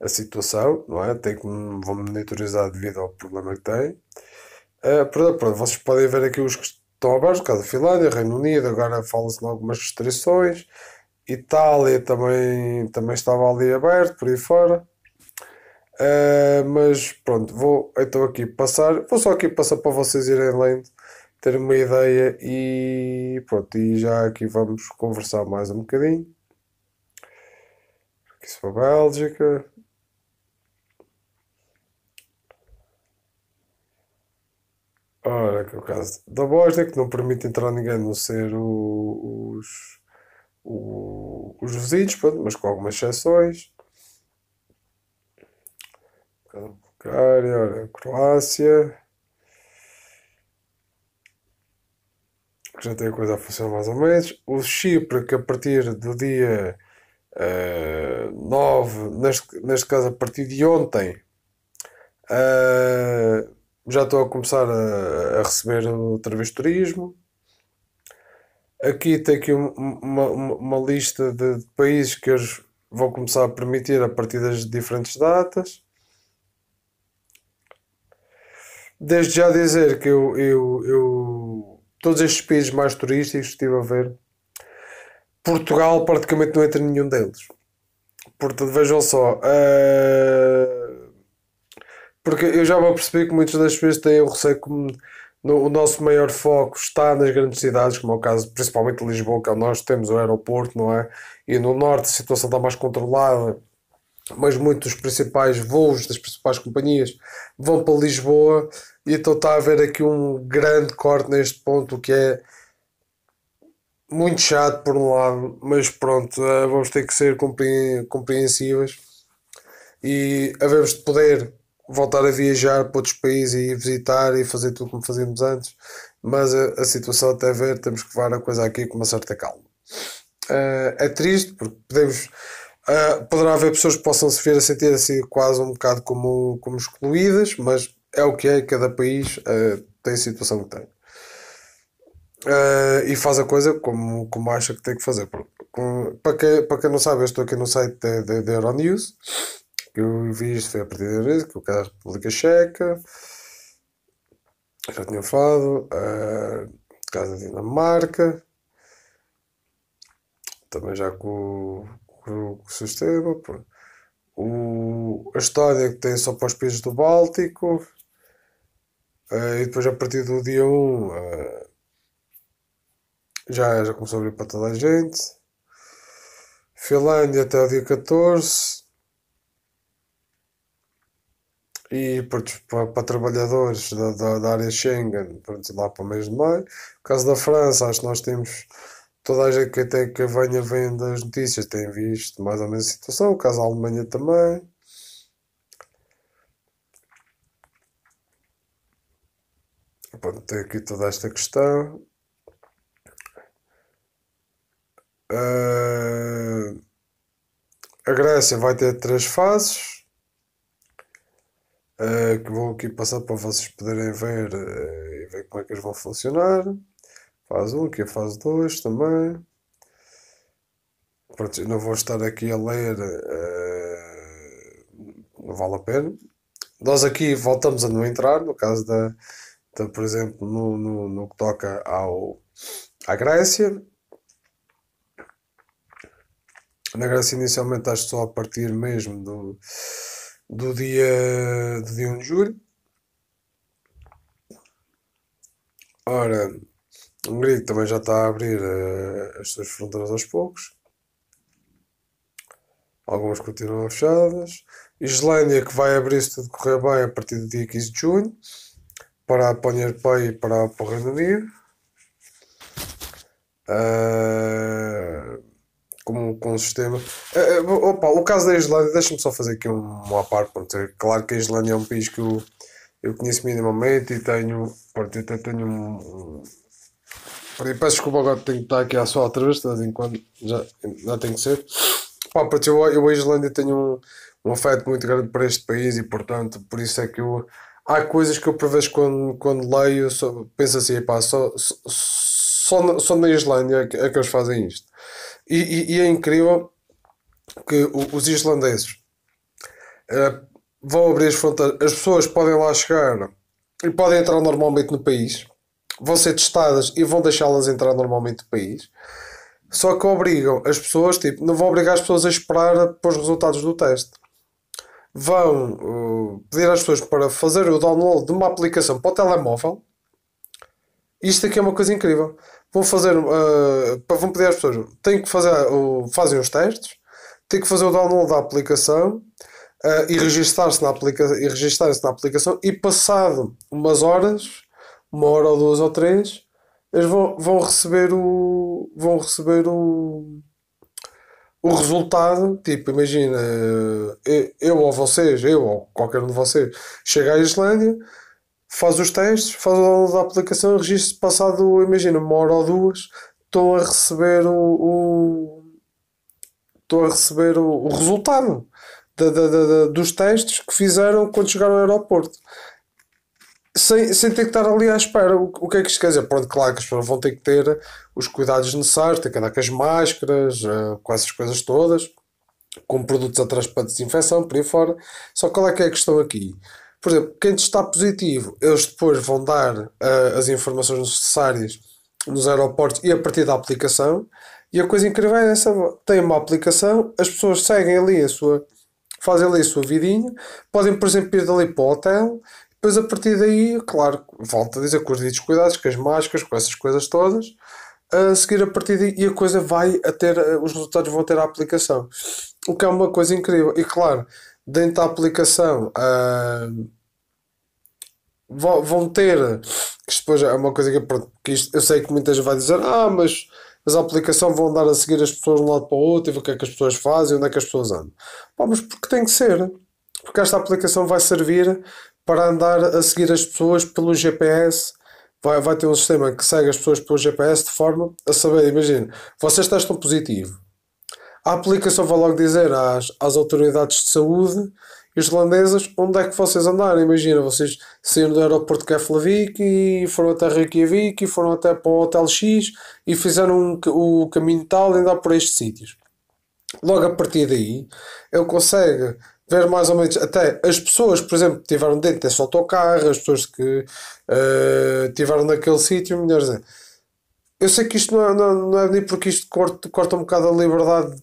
a situação, não é? Tem que vão monitorizar devido ao problema que tem. Uh, pronto, pronto, vocês podem ver aqui os estão abaixo, por causa da Finlândia, Reino Unido, agora fala-se em algumas restrições. Itália também, também estava ali aberto, por aí fora. Uh, mas pronto, vou então aqui passar, vou só aqui passar para vocês irem lendo, ter uma ideia e pronto, e já aqui vamos conversar mais um bocadinho. Aqui sou é a Bélgica, Ora, que é o caso da Bósnia, é que não permite entrar ninguém a não ser o, os, o, os vizinhos, pronto, mas com algumas exceções. Bulgária, ora, Croácia. Que já tem a coisa a funcionar mais ou menos. O Chipre, que a partir do dia uh, eh, 9, neste, neste caso a partir de ontem, uh, já estou a começar a, a receber outra vez turismo. Aqui tem aqui uma, uma, uma lista de, de países que eles vão começar a permitir a partir das diferentes datas. Desde já dizer que eu, eu, eu todos estes países mais turísticos estive a ver, Portugal praticamente não entra em nenhum deles. Portanto, vejam só. Uh porque eu já vou perceber que muitas das vezes têm o receio que no, o nosso maior foco está nas grandes cidades, como é o caso principalmente de Lisboa, que é nós temos o aeroporto, não é? E no norte a situação está mais controlada, mas muitos dos principais voos das principais companhias vão para Lisboa, e então está a haver aqui um grande corte neste ponto, que é muito chato por um lado, mas pronto, eh, vamos ter que ser compreensíveis e havemos de poder voltar a viajar para outros países e visitar e fazer tudo como fazíamos antes, mas a, a situação até ver, temos que levar a coisa aqui com uma certa calma. Uh, é triste porque podemos, uh, poderá haver pessoas que possam se vir a sentir assim quase um bocado como, como excluídas, mas é o que é, cada país uh, tem a situação que tem. e faz a coisa como, como acha que tem que fazer. Para quem, para quem não sabe, eu estou aqui no site da Euronews que eu vi isto foi a partir da vez que o caso da República Checa, já tinha falado, ah, o caso da Dinamarca, também já com, com, com o sistema, O, a história que tem só para os países do Báltico, ah, e depois a partir do dia 1 ah, já, já começou a abrir para toda a gente. Finlândia até o dia 14, E pronto, para, para trabalhadores da, da, da, área Schengen, pronto, lá para o mês de maio. No caso da França, acho que nós temos toda a gente que até que venha vem das notícias tem visto mais ou menos a situação. No caso da Alemanha também. Pronto, tem aqui toda esta questão. Uh, a Grécia vai ter três fases. Ah, que vou aqui passar para vocês poderem ver uh, e ver como é que eles vão funcionar. Fase 1, aqui a fase 2 também. Pronto, não vou estar aqui a ler, uh, não vale a pena. Nós aqui voltamos a não entrar, no caso da, da por exemplo, no, no, no que toca ao, à Grécia. Na Grécia inicialmente acho só a partir mesmo do do dia, do dia 1 de julho. Ora, a Hungria também já está a abrir uh, as suas fronteiras aos poucos. Algumas continuam fechadas. Islândia, que vai abrir se tudo correr bem a partir do dia 15 de junho, para a Polónia Europeia e para, para o Reino Unido. Uh, com, com o sistema. Uh, opa, o caso da Islândia, deixa-me só fazer aqui um, à parte. Pronto. É claro que a Islândia é um país que eu, eu conheço minimamente e tenho. Pronto, eu tenho um. Peraí, peço desculpa agora tenho que estar aqui à sua outra vez, de vez em quando já, já tem que ser. Pá, pronto, eu, eu a Islândia tenho um, um afeto muito grande para este país e portanto por isso é que eu há coisas que eu por vezes quando, quando leio só, penso assim, pá, só, só, só, na Islândia é que, é que eles fazem isto. E, e, e é incrível que os islandeses uh, vão abrir as fronteiras, as pessoas podem lá chegar e podem entrar normalmente no país, vão ser testadas e vão deixá-las entrar normalmente no país. Só que obrigam as pessoas, tipo, não vão obrigar as pessoas a esperar pelos resultados do teste. Vão uh, pedir às pessoas para fazer o download de uma aplicação para o telemóvel. Isto aqui é uma coisa incrível vão fazer, uh, eh, para vão pedir às pessoas, têm que fazer, o, fazem os testes, têm que fazer o download da aplicação uh, e registar-se na, aplicação e registar na aplicação e passado umas horas, uma hora ou duas ou três, eles vão, vão receber o. vão receber o. O resultado, tipo, imagina, eh, eu, eu ou vocês, eu ou qualquer um de vocês, chega à Islândia, faz os testes, faz o download da aplicação, registro passado, imagina, uma hora ou duas, estou a receber o. estou a receber o, o resultado da, da, da, dos testes que fizeram quando chegaram ao aeroporto. Sem, sem ter que estar ali à espera. O, o que é que isto quer dizer? Pronto, claro que as pessoas vão ter que ter os cuidados necessários, ter que andar com as máscaras, eh, com essas coisas todas, com produtos atrás para desinfecção, por aí fora. Só qual é que é a questão aqui? Por exemplo, quem testar positivo, eles depois vão dar uh, as informações necessárias nos aeroportos e a partir da aplicação. E a coisa incrível é essa: tem uma aplicação, as pessoas seguem ali a sua. fazem ali a sua vidinha, podem, por exemplo, ir dali para o hotel. Depois, a partir daí, claro, volto a dizer com os ditos cuidados, com as máscaras, com essas coisas todas, a seguir a partir daí, e a coisa vai a ter, eh, os resultados vão ter a aplicação. O que é uma coisa incrível. E claro, dentro da aplicação uh, vão ter que depois é uma coisa que, que isto, eu sei que muitas vai dizer ah mas mas a aplicação vão andar a seguir as pessoas de um lado para o outro e ver o que é que as pessoas fazem, onde é que as pessoas andam. Pá, mas porque tem que ser. Porque esta aplicação vai servir para andar a seguir as pessoas pelo GPS. Vai, vai ter um sistema que segue as pessoas pelo GPS de forma a saber, imagina, vocês testam positivo. A aplicação vai logo dizer às, às autoridades de saúde islandesas onde é que vocês andaram. Imagina, vocês saíram do aeroporto de Keflavik e foram até Reykjavik e foram até para o Hotel X e fizeram um, o caminho tal e andar por estes sítios. Logo a partir daí, eu consegue ver mais ou menos até as pessoas, por exemplo, que tiveram dentro desse autocarro, as pessoas que uh, eh, estiveram naquele sítio, melhor dizendo. Eu sei que isto não é, não, não é nem porque isto corta, corta um bocado a liberdade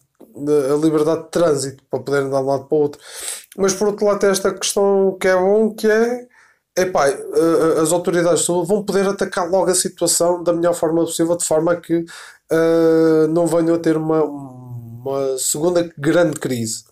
a liberdade de trânsito para poderem dar de um lado para o outro. Mas por outro lado, tem esta questão que é bom, que é epá, eh, eh, as autoridades de saúde vão poder atacar logo a situação da melhor forma possível, de forma que uh, não venham a ter uma, uma segunda grande crise.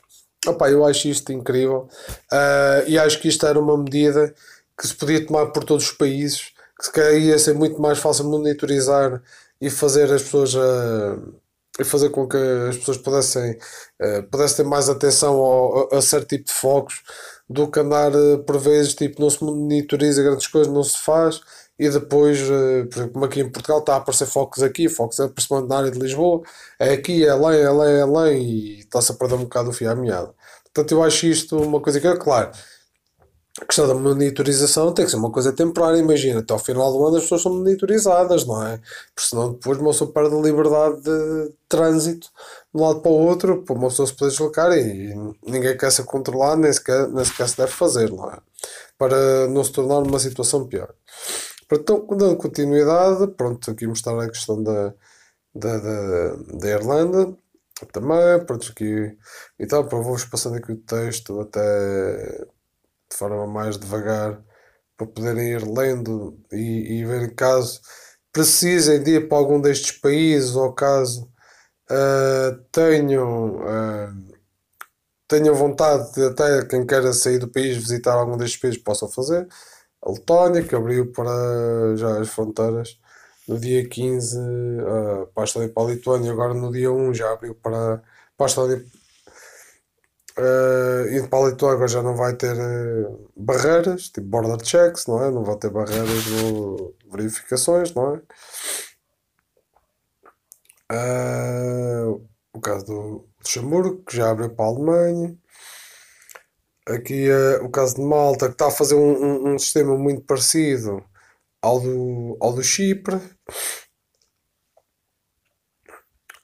Epá, eu acho isto incrível uh, e acho que isto era uma medida que se podia tomar por todos os países, que se calhar ia ser muito mais fácil monitorizar e fazer as pessoas. Uh, e fazer com que as pessoas pudessem, uh, pudessem ter mais atenção ao, a, a certo tipo de focos do que andar uh, por vezes, tipo, não se monitoriza grandes coisas, não se faz e depois, eh, por exemplo, como aqui em Portugal está a aparecer focos aqui, focos é principalmente na área de Lisboa, é aqui, é lá, é lá, é lá e está-se a perder um bocado o fio à meada. Portanto, eu acho isto uma coisa que é claro a questão da monitorização tem que ser uma coisa temporária. Imagina, até ao final do ano as pessoas são monitorizadas, não é? Porque senão depois uma pessoa perde a liberdade de trânsito de um lado para o outro, para uma pessoa se poder deslocar e ninguém quer ser controlado, nem sequer, nem sequer se deve fazer, não é? Para não se tornar uma situação pior. Então, dando continuidade, pronto, aqui mostrar a questão da, da, da, da Irlanda também, pronto, aqui então vou-vos vamos passando aqui o texto até de forma mais devagar para poderem ir lendo e, e ver caso precisem de ir para algum destes países ou caso uh, tenham, uh, tenham vontade de até quem queira sair do país visitar algum destes países possa fazer. A Letónia, que abriu para já as fronteiras no dia 15 uh, ah, para a Estónia e para a Lituânia, agora no dia 1 já abriu para, para a Estónia Uh, e a palito agora já não vai ter eh, barreiras, tipo border checks, não é? Não vai ter barreiras ou verificações, não é? Uh, o caso do Luxemburgo, que já abriu para a Alemanha. Aqui é o caso de Malta, que está a fazer um, um, um sistema muito parecido ao do, ao do Chipre.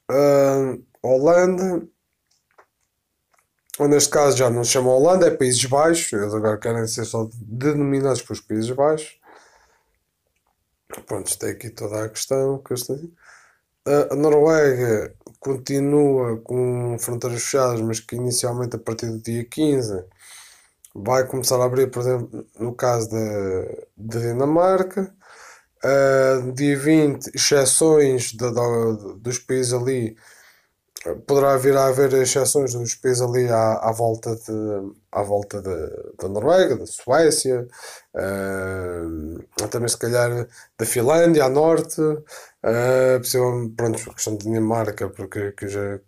Uh, Holanda, neste caso já não se chama Holanda, é Países Baixos, eles agora querem ser só denominados pelos Países Baixos. Pronto, tem aqui toda a questão. Ah, a Noruega continua com fronteiras fechadas, mas que inicialmente a partir do dia 15 vai começar a abrir, por exemplo, no caso da Dinamarca. Uh, dia 20, exceções dos países ali Poderá vir a haver exceções dos países ali à, à volta, de, à volta de, da Noruega, da Suécia, uh, também se calhar da Finlândia, a norte, uh, pronto, a questão da Dinamarca, porque que já,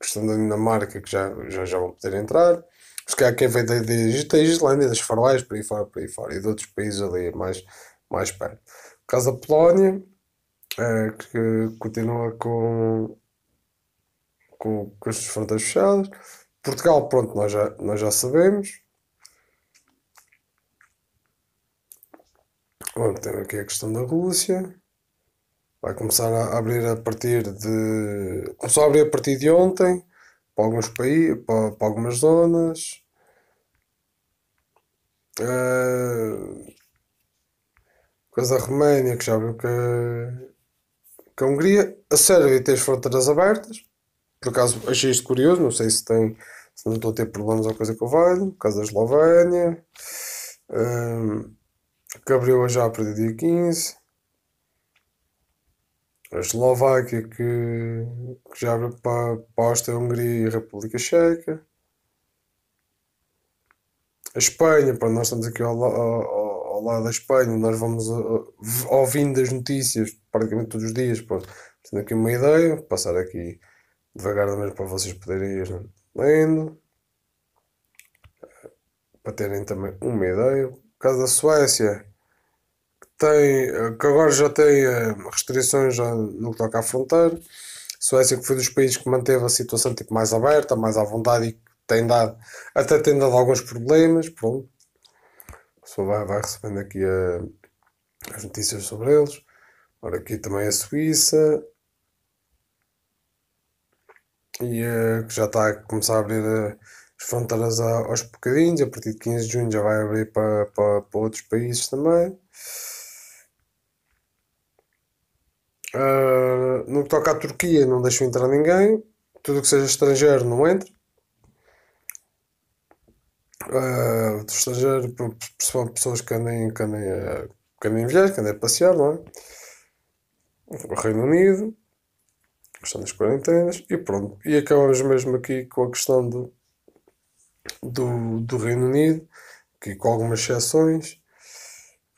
questão da Dinamarca que já, já, já vão poder entrar. Se calhar quem vem da, da, da Islândia, das Faroés, para aí fora, para aí fora, e de outros países ali mais, mais perto. No caso da Polónia, uh, que continua com com, com estas fronteiras fechadas. Portugal, pronto, nós já, nós já sabemos. Bom, tem aqui a questão da Rússia. Vai começar a abrir a partir de. Começou a abrir a partir de ontem para alguns países, para, para algumas zonas. Uh, ah, coisa da Roménia que já abriu que com a Hungria. A Sérvia tem as fronteiras abertas. Por acaso achei isto curioso, não sei se tem, se não estou a ter problemas ou coisa que eu valho, caso da Eslovénia. Um, que já a dia 15. A Eslováquia que, que já abre para, para a Áustria-Hungria e a República Checa. A Espanha, para nós estamos aqui ao, ao, ao lado da Espanha, nós vamos uh, uh, ouvindo as notícias praticamente todos os dias, pronto, tendo aqui uma ideia, passar aqui devagar da para vocês poderem ir lendo, para terem também uma ideia. O caso da Suécia, que, tem, que agora já tem eh, restrições no que toca à fronteira. Suécia que foi dos países que manteve a situação tipo, mais aberta, mais à vontade e tem dado, até tem dado alguns problemas, pronto. A pessoa vai, vai recebendo aqui a, eh, as notícias sobre eles. Ora, aqui também a Suíça, e uh, que já está a começar a abrir eh, as fronteiras aos bocadinhos. A partir de 15 de junho já vai abrir para, para, para outros países também. Uh, no que toca à Turquia, não deixam entrar ninguém. Tudo que seja estrangeiro não entra. Uh, estrangeiro, pessoas que andem, que andem, eh, que andem viajar, que andem a passear, não é? O Reino Unido questão das quarentenas, e pronto. E acabamos mesmo aqui com a questão do, do, do Reino Unido, que com algumas exceções.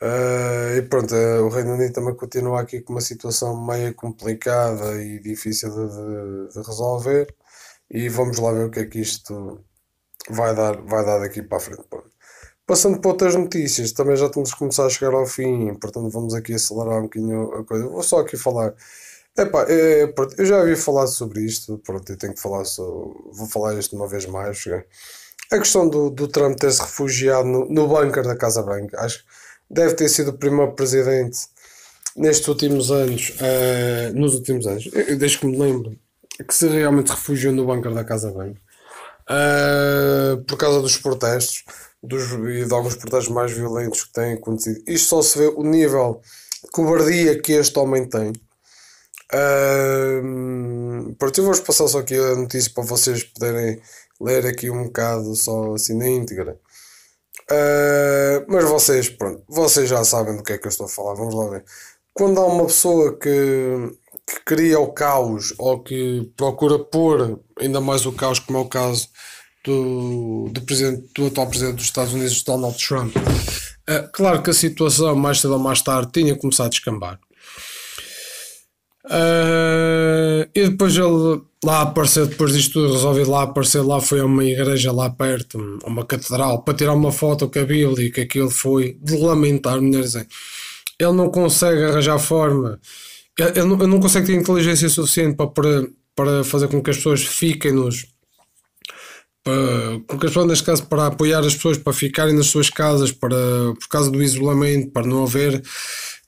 Uh, e pronto, eh, o Reino Unido também continua aqui com uma situação meio complicada e difícil de, de, resolver. E vamos lá ver o que é que isto vai dar, vai dar daqui para a frente. Pronto. Passando para outras notícias, também já estamos a começar a chegar ao fim, portanto vamos aqui acelerar um bocadinho a coisa. Vou só aqui falar Epá, é, pronto, eu já havia falado sobre isto, pronto, eu tenho que falar sobre, vou falar isto uma vez mais. A questão do, do Trump ter-se refugiado no, no bunker da Casa Branca, acho que deve ter sido o primeiro presidente nestes últimos anos, uh, nos últimos anos, desde que me lembro, que se realmente refugiou no bunker da Casa Branca. Uh, por causa dos protestos dos, e de alguns protestos mais violentos que têm acontecido. Isto só se vê o nível de cobardia que este homem tem. Um, pronto, eu vou-vos passar só aqui a notícia para vocês poderem ler aqui um bocado só assim na íntegra. Uh, mas vocês, pronto, vocês já sabem do que é que eu estou a falar, vamos lá ver. Quando há uma pessoa que, que cria o caos ou que procura pôr ainda mais o caos, como é o caso do, do, presidente, do atual presidente dos Estados Unidos, Donald Trump, uh, claro que a situação mais cedo ou mais tarde tinha começado a descambar. Uh, e depois ele lá apareceu, depois disto tudo resolvido lá aparecer, lá foi a uma igreja lá perto, a uma catedral, para tirar uma foto com a Bíblia, que aquilo foi de lamentar, melhor dizendo. É. Ele não consegue arranjar forma, ele, ele, não, ele não consegue ter inteligência suficiente para, para, para fazer com que as pessoas fiquem nos. com que as pessoas, neste caso, para apoiar as pessoas, para ficarem nas suas casas, para, por causa do isolamento, para não haver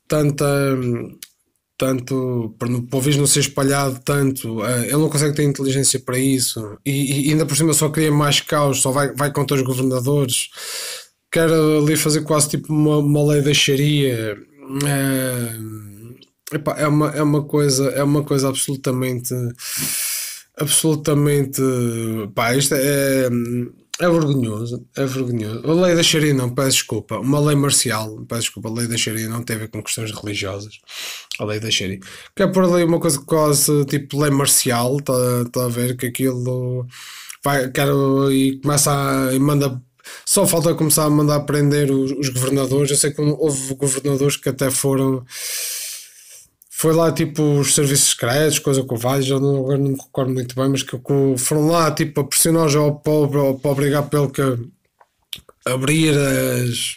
tanta tanto para, o Ovis não ser espalhado tanto, eh, ele não consegue ter inteligência para isso, e, e, ainda por cima só cria mais caos, só vai, vai contra os governadores, quer ali fazer quase tipo uma, uma lei da xaria. É, epá, é, uma, é uma coisa, é uma coisa absolutamente absolutamente pá, isto é, é é vergonhoso, é vergonhoso. A lei da Sharia não, peço desculpa. Uma lei marcial, peço desculpa, a lei da Sharia não tem a ver com questões religiosas. A lei da Sharia. Quer é pôr ali uma coisa quase tipo lei marcial, está tá a ver que aquilo vai, quero, e começa a, e manda só falta começar a mandar prender os, os, governadores. Eu sei que houve governadores que até foram foi lá tipo os serviços secretos, coisa com o Vale, já não, agora não me recordo muito bem, mas que, que foram lá tipo a pressionar já o pobre, para obrigar pelo que abrir as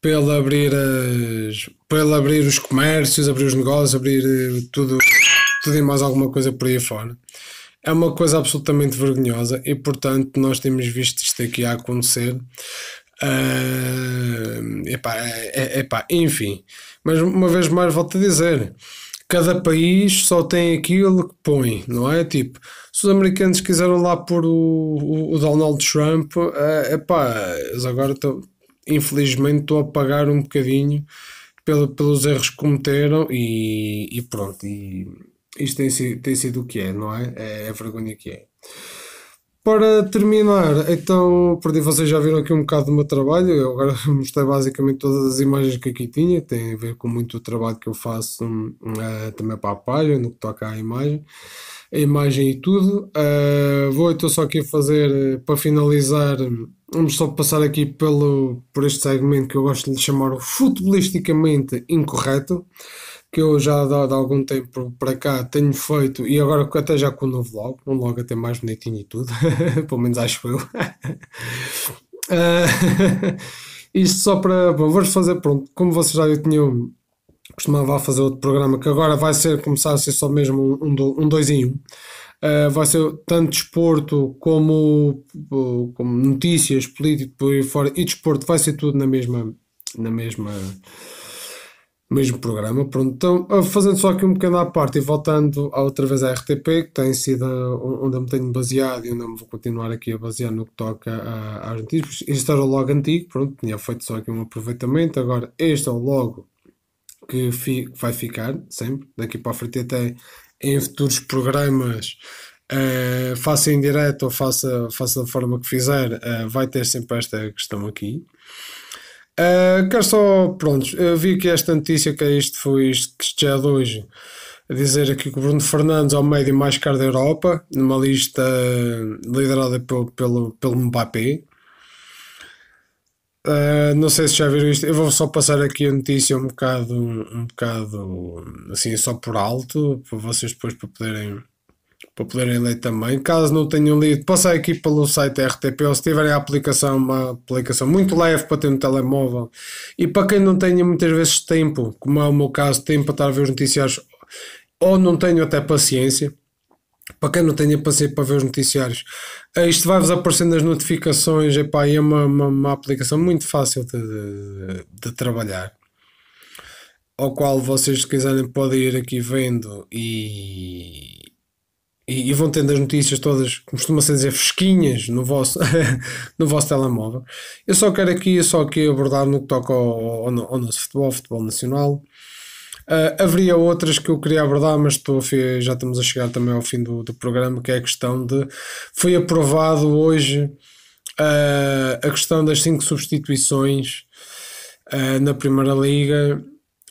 pelo abrir as pelo abrir os comércios, abrir os negócios, abrir eh, tudo, tudo e mais alguma coisa por aí fora. É uma coisa absolutamente vergonhosa e portanto nós temos visto isto aqui a acontecer. Uh, epá, é, é, epá, enfim. Mas uma vez mais volto a dizer, cada país só tem aquilo que põe, não é? Tipo, se os americanos quiseram lá pôr o, o, o Donald Trump, é eles agora estão, infelizmente estou a pagar um bocadinho pelo, pelos erros que cometeram e, e pronto, e isto tem, tem sido o que é, não é? É a é vergonha que é. Para terminar, então, perdi, vocês já viram aqui um bocado do meu trabalho, eu agora mostrei basicamente todas as imagens que aqui tinha, tem a ver com muito o trabalho que eu faço uh, também para a página, no que toca à imagem, a imagem e tudo. Uh, vou então só aqui fazer, eh, para finalizar, vamos só passar aqui pelo, por este segmento que eu gosto de chamar o futebolisticamente incorreto que eu já de, de algum tempo para cá tenho feito, e agora até já com o novo logo, um logo até mais bonitinho e tudo, pelo menos acho eu. uh, isto só para. Bom, vou fazer, pronto, como vocês já tinham costumava fazer outro programa que agora vai ser começar a ser só mesmo um, um dois em um. Uh, vai ser tanto desporto como, como notícias, político por aí fora e desporto, vai ser tudo na mesma, na mesma mesmo programa. Pronto, então, ah, fazendo só aqui um bocadinho à parte e voltando outra vez à RTP, que tem sido ah, onde eu me tenho baseado e onde eu me vou continuar aqui a basear no que toca às aos notícias. Este era o logo antigo, pronto, tinha feito só aqui um aproveitamento. Agora, este é o logo que fi, vai ficar sempre, daqui para a frente, até em futuros programas. Uh, faça em direto ou faça, faça da forma que fizer, uh, vai ter sempre esta questão aqui. Uh, quero só, pronto, eu vi que esta notícia, que é isto, foi isto que já de hoje, a dizer aqui que o Bruno Fernandes é o médio mais caro da Europa, numa lista eh, liderada pelo, pelo, pelo Mbappé. Uh, não sei se já viram isto, eu vou só passar aqui a notícia um bocado, um bocado assim, só por alto, para vocês depois para poderem para poderem ler também. Caso não tenham lido, passei aqui pelo site RTP ou se tiverem a aplicação, uma aplicação muito leve para ter no um telemóvel. E para quem não tenha muitas vezes tempo, como é o meu caso, tempo para estar a ver os noticiários, ou não tenho até paciência, para quem não tenha paciência para ver os noticiários, eh, isto vai-vos aparecer nas notificações. Epá, é uma, uma, uma aplicação muito fácil de, de, de trabalhar ao qual vocês se quiserem podem ir aqui vendo e e, e, vão tendo as notícias todas, como costuma-se dizer, fresquinhas no vosso, no vosso telemóvel. Eu só quero aqui, só aqui abordar no que toca ao, ao, ao nosso futebol, futebol nacional. Uh, haveria outras que eu queria abordar, mas estou, já estamos a chegar também ao fim do, do programa, que é a questão de. Foi aprovado hoje uh, a questão das cinco substituições uh, na Primeira Liga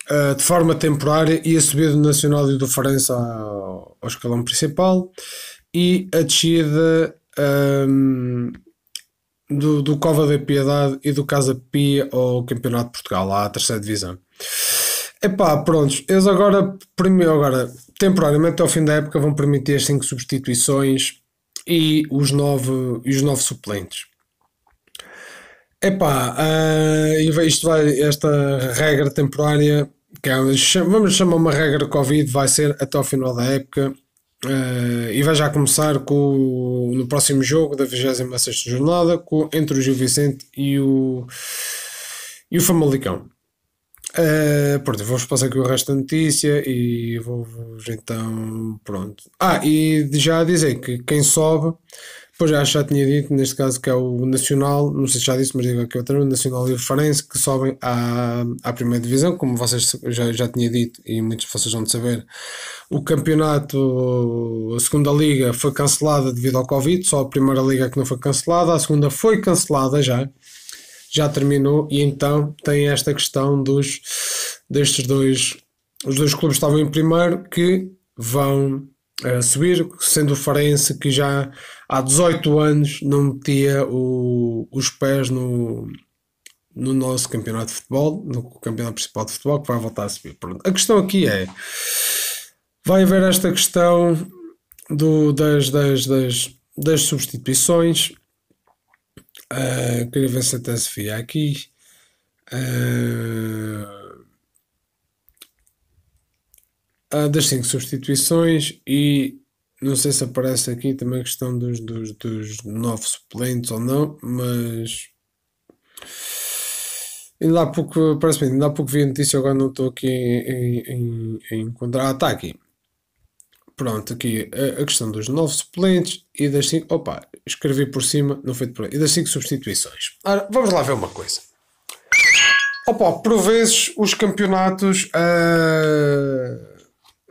ah, de forma temporária e a subida do Nacional e do Farense ao, ao escalão principal e a descida um, do, do Cova da Piedade e do Casa Pia ao Campeonato de Portugal, à terceira divisão. Epá, prontos, eles agora, primeiro, agora, temporariamente ao fim da época vão permitir as 5 substituições e os 9 os nove suplentes. Epá, uh, eh, isto vai, esta regra temporária, que é, vamos chamar uma regra Covid, vai ser até ao final da época uh, e vai já começar com, no próximo jogo da 26 jornada com, entre o Gil Vicente e o, e o Famalicão. Uh, pronto, vou-vos passar aqui o resto da notícia e vou-vos então. Pronto. Ah, e já dizer que quem sobe Pois já, já tinha dito, neste caso, que é o Nacional, não sei se já disse, mas digo aqui outra vez, Nacional e o Farense, que sobem à, à primeira divisão, como vocês já, já tinha dito e muitos de vocês vão saber, o campeonato, a segunda liga foi cancelada devido ao Covid, só a primeira liga que não foi cancelada, a segunda foi cancelada já, já terminou, e então tem esta questão dos, destes dois, os dois clubes estavam em primeiro que vão a subir, sendo o Farense que já há 18 anos não metia o, os pés no, no nosso campeonato de futebol, no campeonato principal de futebol, que vai voltar a subir. Pronto. A questão aqui é: vai haver esta questão do, das, das, das, das substituições. Uh, queria ver se até se via é aqui. Uh, Ah, das 5 substituições e não sei se aparece aqui também a questão dos, dos, dos 9 suplentes ou não, mas ainda há pouco, parece-me, ainda há pouco vi a notícia, agora não estou aqui em, encontrar. Ah, está aqui. Pronto, aqui a, a questão dos 9 suplentes e das 5. Opa, escrevi por cima, não foi de por E das 5 substituições. Ora, vamos lá ver uma coisa. Opa, por vezes os campeonatos. Uh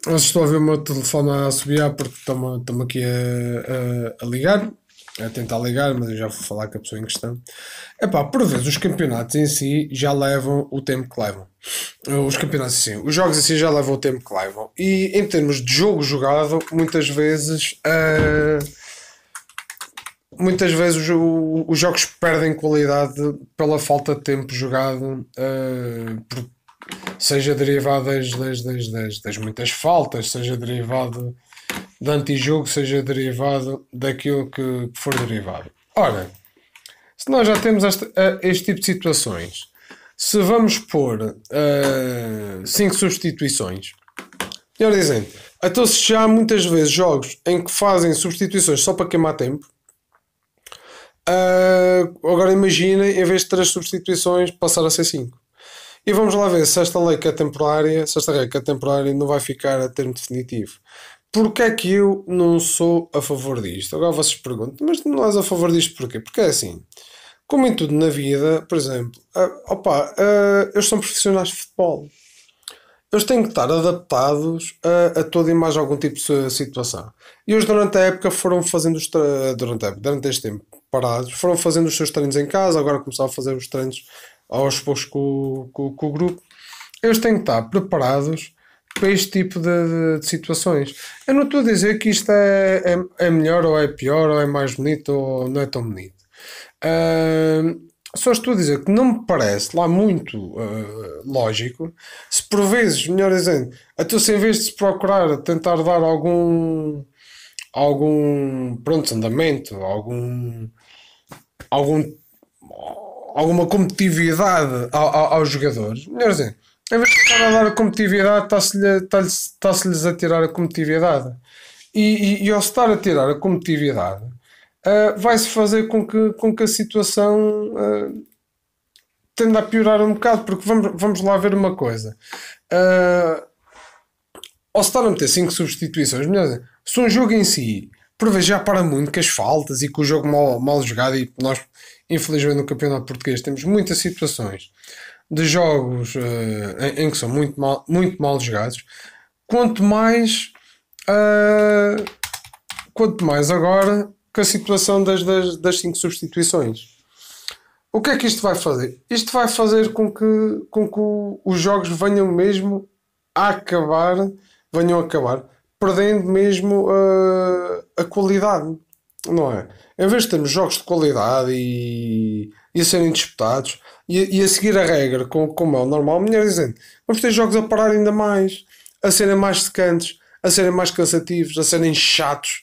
vocês estão a ver o meu telefone a subir porque estamos aqui a, a, a, ligar, a tentar ligar, mas eu já vou falar com a pessoa em questão. É pá, por vezes os campeonatos em si já levam o tempo que levam. Os campeonatos em si, os jogos em si já levam o tempo que levam. E em termos de jogo jogado, muitas vezes. Uh, muitas vezes os, os jogos perdem qualidade pela falta de tempo jogado, uh, por, seja derivado das, das, das, das, das muitas faltas, seja derivado de antijogo, seja derivado daquilo que for derivado. Ora, se nós já temos este, este tipo de situações, se vamos pôr 5 substituições, melhor dizendo, então se já há muitas vezes jogos em que fazem substituições só para queimar tempo, uh, agora imaginem em vez de 3 substituições passar a ser 5. E vamos lá ver se esta lei que é temporária, se esta regra é temporária não vai ficar a termo definitivo. Porquê é que eu não sou a favor disto? Agora vocês perguntam, mas não és a favor disto porquê? Porque é assim, como em tudo na vida, por exemplo, uh, opa, uh, eles são profissionais de futebol. Eles têm que estar adaptados a, a toda e mais algum tipo de situação. E eles durante a época foram fazendo os durante, a época, durante este tempo parados, foram fazendo os seus treinos em casa, agora começaram a fazer os treinos aos poucos com, com, com o grupo. Eles têm que estar preparados para este tipo de, de, de, situações. Eu não estou a dizer que isto é, é, é, melhor ou é pior ou é mais bonito ou não é tão bonito. Uh, só estou a dizer que não me parece lá muito uh, lógico se por vezes, melhor dizendo, a tu se em vez de se procurar tentar dar algum algum pronto andamento, algum algum alguma competitividade ao, ao, aos jogadores. Melhor dizendo, em vez de estar a dar a competitividade, está-se-lhes está está a tirar a competitividade. E, e, e, ao estar a tirar a competitividade, uh, vai-se fazer com que, com que a situação uh, eh, tenda a piorar um bocado, porque vamos, vamos lá ver uma coisa. Uh, ao estar a meter 5 substituições, melhor dizendo, se um jogo em si por vezes já para muito com as faltas e com o jogo mal, mal jogado e nós infelizmente no campeonato português temos muitas situações de jogos uh, em, em, que são muito mal, muito mal jogados quanto mais uh, quanto mais agora com a situação das, das, das cinco substituições o que é que isto vai fazer? Isto vai fazer com que, com que os jogos venham mesmo a acabar, venham a acabar perdendo mesmo a qualidade, não é? Em vez de termos jogos de qualidade e, e a serem disputados e, e, a seguir a regra, como, como é o normal, melhor dizendo, vamos ter jogos a parar ainda mais, a serem mais secantes, a serem mais cansativos, a serem chatos.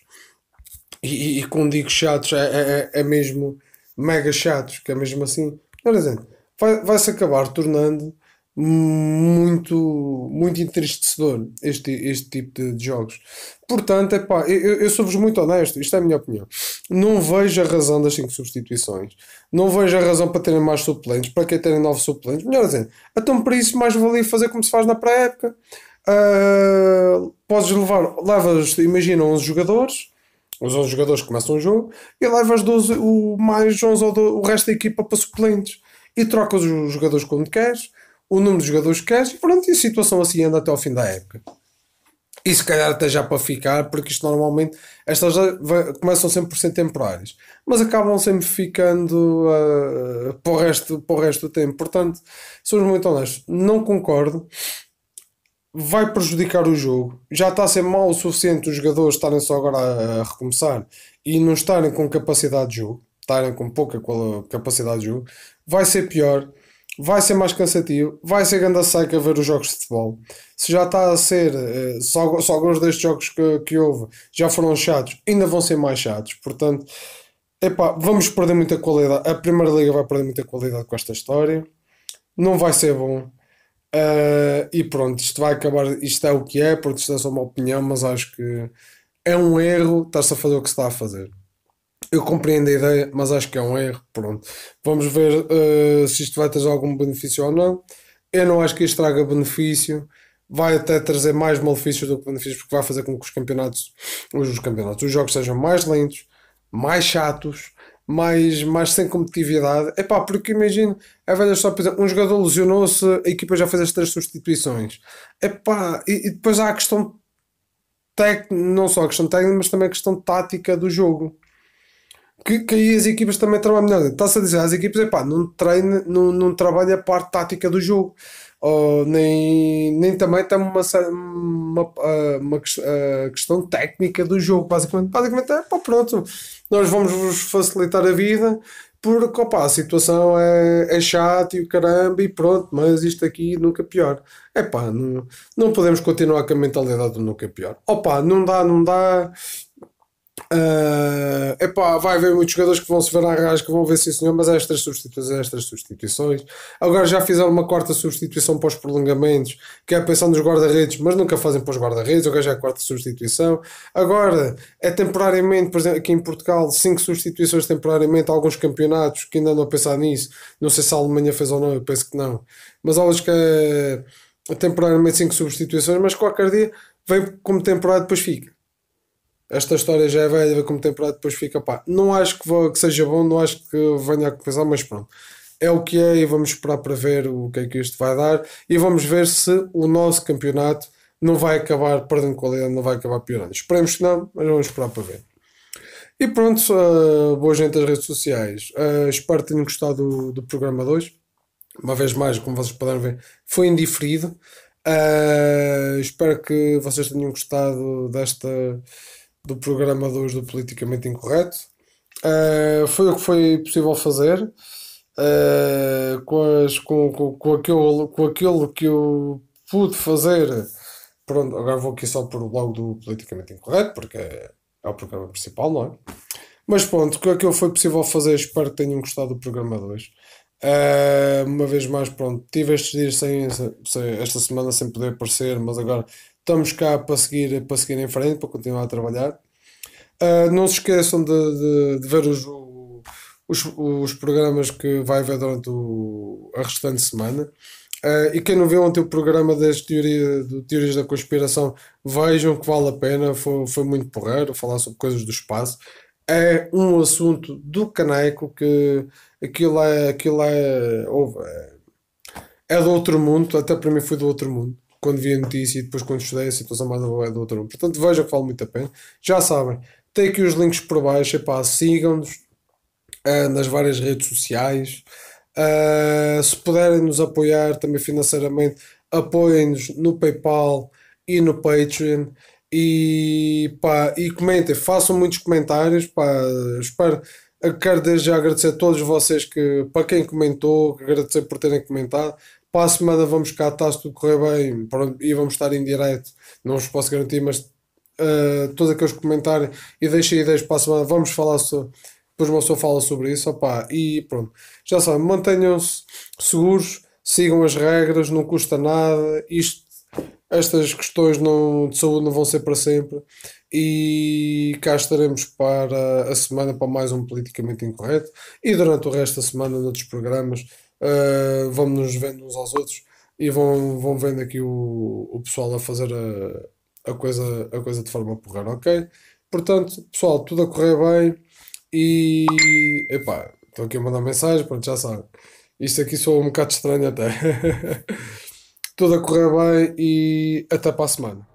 E, e, e quando digo chatos, é, é, é mesmo mega chatos, que é mesmo assim. Melhor dizendo, vai-se vai acabar tornando muito, muito entristecedor este, este tipo de, de jogos. Portanto, epá, eu, eu sou-vos muito honesto, isto é a minha opinião. Não vejo a razão das 5 substituições, não vejo a razão para terem mais suplentes, para que terem 9 suplentes. Melhor dizendo, então para isso mais valia fazer como se faz na pré-época. Uh, podes levar, levas, imagina, 11 jogadores. Os 11 jogadores começam o jogo e levas 12, o mais 11 ou 12, o resto da equipa para suplentes e trocas os jogadores quando queres o número de jogadores que queres e pronto, e a situação assim anda até ao fim da época. E se calhar até já para ficar, porque isto normalmente, estas começam sempre por ser temporárias, mas acabam sempre ficando uh, para, o resto, para o resto do tempo. Portanto, somos muito honestos, não concordo vai prejudicar o jogo. Já está a ser mal o suficiente os jogadores estarem só agora a recomeçar e não estarem com capacidade de jogo, estarem com pouca capacidade de jogo. Vai ser pior vai ser mais cansativo, vai ser grande seca ver os jogos de futebol. Se já está a ser, só, eh, só alguns destes jogos que, que houve já foram chatos, ainda vão ser mais chatos. Portanto, epá, vamos perder muita qualidade. A Primeira Liga vai perder muita qualidade com esta história. Não vai ser bom. Uh, e pronto, isto vai acabar. Isto é o que é, porque isto é só uma opinião, mas acho que é um erro estar-se a fazer o que se está a fazer. Eu compreendo a ideia, mas acho que é um erro. Pronto. Vamos ver uh, se isto vai trazer algum benefício ou não. Eu não acho que isto traga benefício. Vai até trazer mais malefícios do que benefícios, porque vai fazer com que os campeonatos, os campeonatos, os jogos sejam mais lentos, mais chatos, mais, mais sem competitividade. É pá, porque imagino, é verdade só um jogador lesionou-se, a equipa já fez as três substituições. É pá, e, e depois há a questão técnica, não só a questão técnica, mas também a questão tática do jogo que, que aí as equipas também trabalham melhor. Está-se a dizer às equipas, epá, não, treine, não, não trabalha a parte tática do jogo. Ou nem, nem também tem uma, uma, ah, uma, ah, questão técnica do jogo, basicamente. Basicamente é, pá, pronto, nós vamos vos facilitar a vida, porque opa, a situação é, é chata e o caramba, e pronto, mas isto aqui nunca pior. É pá, não, não podemos continuar com a mentalidade do nunca pior. Opa, não dá, não dá, Uh, epá, vai haver muitos jogadores que vão se ver à rasca, vão ver sim senhor, mas estas substituições, estas substituições. Agora já fizeram uma quarta substituição para os prolongamentos, que é a pensão dos guarda-redes, mas nunca fazem para os guarda-redes, agora já é a quarta substituição. Agora é temporariamente, por exemplo, aqui em Portugal, cinco substituições temporariamente, alguns campeonatos que ainda não a pensar nisso. Não sei se a Alemanha fez ou não, eu penso que não. Mas há que é temporariamente cinco substituições, mas qualquer dia vem como temporada depois fica esta história já é velha como temporada depois fica pá. Não acho que, vou, que seja bom, não acho que venha a compensar, mas pronto. É o que é e vamos esperar para ver o que é que isto vai dar e vamos ver se o nosso campeonato não vai acabar perdendo qualidade, é, não vai acabar piorando. Esperemos que não, mas vamos esperar para ver. E pronto, uh, boa gente das redes sociais. Uh, espero que tenham gostado do, do programa 2. Uma vez mais, como vocês puderam ver, foi indiferido. Uh, espero que vocês tenham gostado desta do programa 2 do Politicamente Incorreto. Uh, foi o que foi possível fazer uh, com, as, com, com, com, aquilo, com aquilo que eu pude fazer. Pronto, agora vou aqui só por o blog do Politicamente Incorreto, porque é, é o programa principal, não é? Mas pronto, o que eu foi possível fazer, espero que tenham gostado do programa 2. Uh, eh, uma vez mais, pronto, tive estes dias sem, sem, esta semana sem poder aparecer, mas agora estamos cá para seguir, para seguir em frente, para continuar a trabalhar. Uh, não se esqueçam de, de, de ver os, os, os, programas que vai haver durante o, a restante semana. Uh, e quem não viu ontem o programa das teoria, Teorias da Conspiração, vejam que vale a pena, foi, foi muito porreiro falar sobre coisas do espaço. É um assunto do caneco que aquilo é, aquilo é, é, é do outro mundo, até para mim foi do outro mundo quando vi a notícia e depois quando estudei a situação mais avaliada é do outro. Portanto, veja que vale muito a pena. Já sabem, tem aqui os links por baixo, sigam-nos uh, nas várias redes sociais. Uh, se puderem nos apoiar também financeiramente, apoiem-nos no PayPal e no Patreon. E, pá, e comentem, façam muitos comentários. Pá, espero, quero desde já agradecer a todos vocês que, para quem comentou, agradecer por terem comentado para a semana vamos cá, tá, se tudo correr bem, pronto, e vamos estar em direto. Não vos posso garantir, mas uh, eh, todos aqueles que comentarem e deixem ideias para a semana, vamos falar sobre. Depois o meu fala sobre isso, opá, e pronto. Já sabem, mantenham-se seguros, sigam as regras, não custa nada. Isto, estas questões não, de saúde não vão ser para sempre. E cá estaremos para a semana para mais um Politicamente Incorreto e durante o resto da semana noutros programas uh, ah, vamos nos vendo uns aos outros e vão, vão vendo aqui o, o pessoal a fazer a, a, coisa, a coisa de forma porreira, ok? Portanto, pessoal, tudo a correr bem e. Epá, estou aqui a mandar mensagem, pronto, já sabe. Isto aqui sou um bocado estranho até. tudo a correr bem e até para a semana.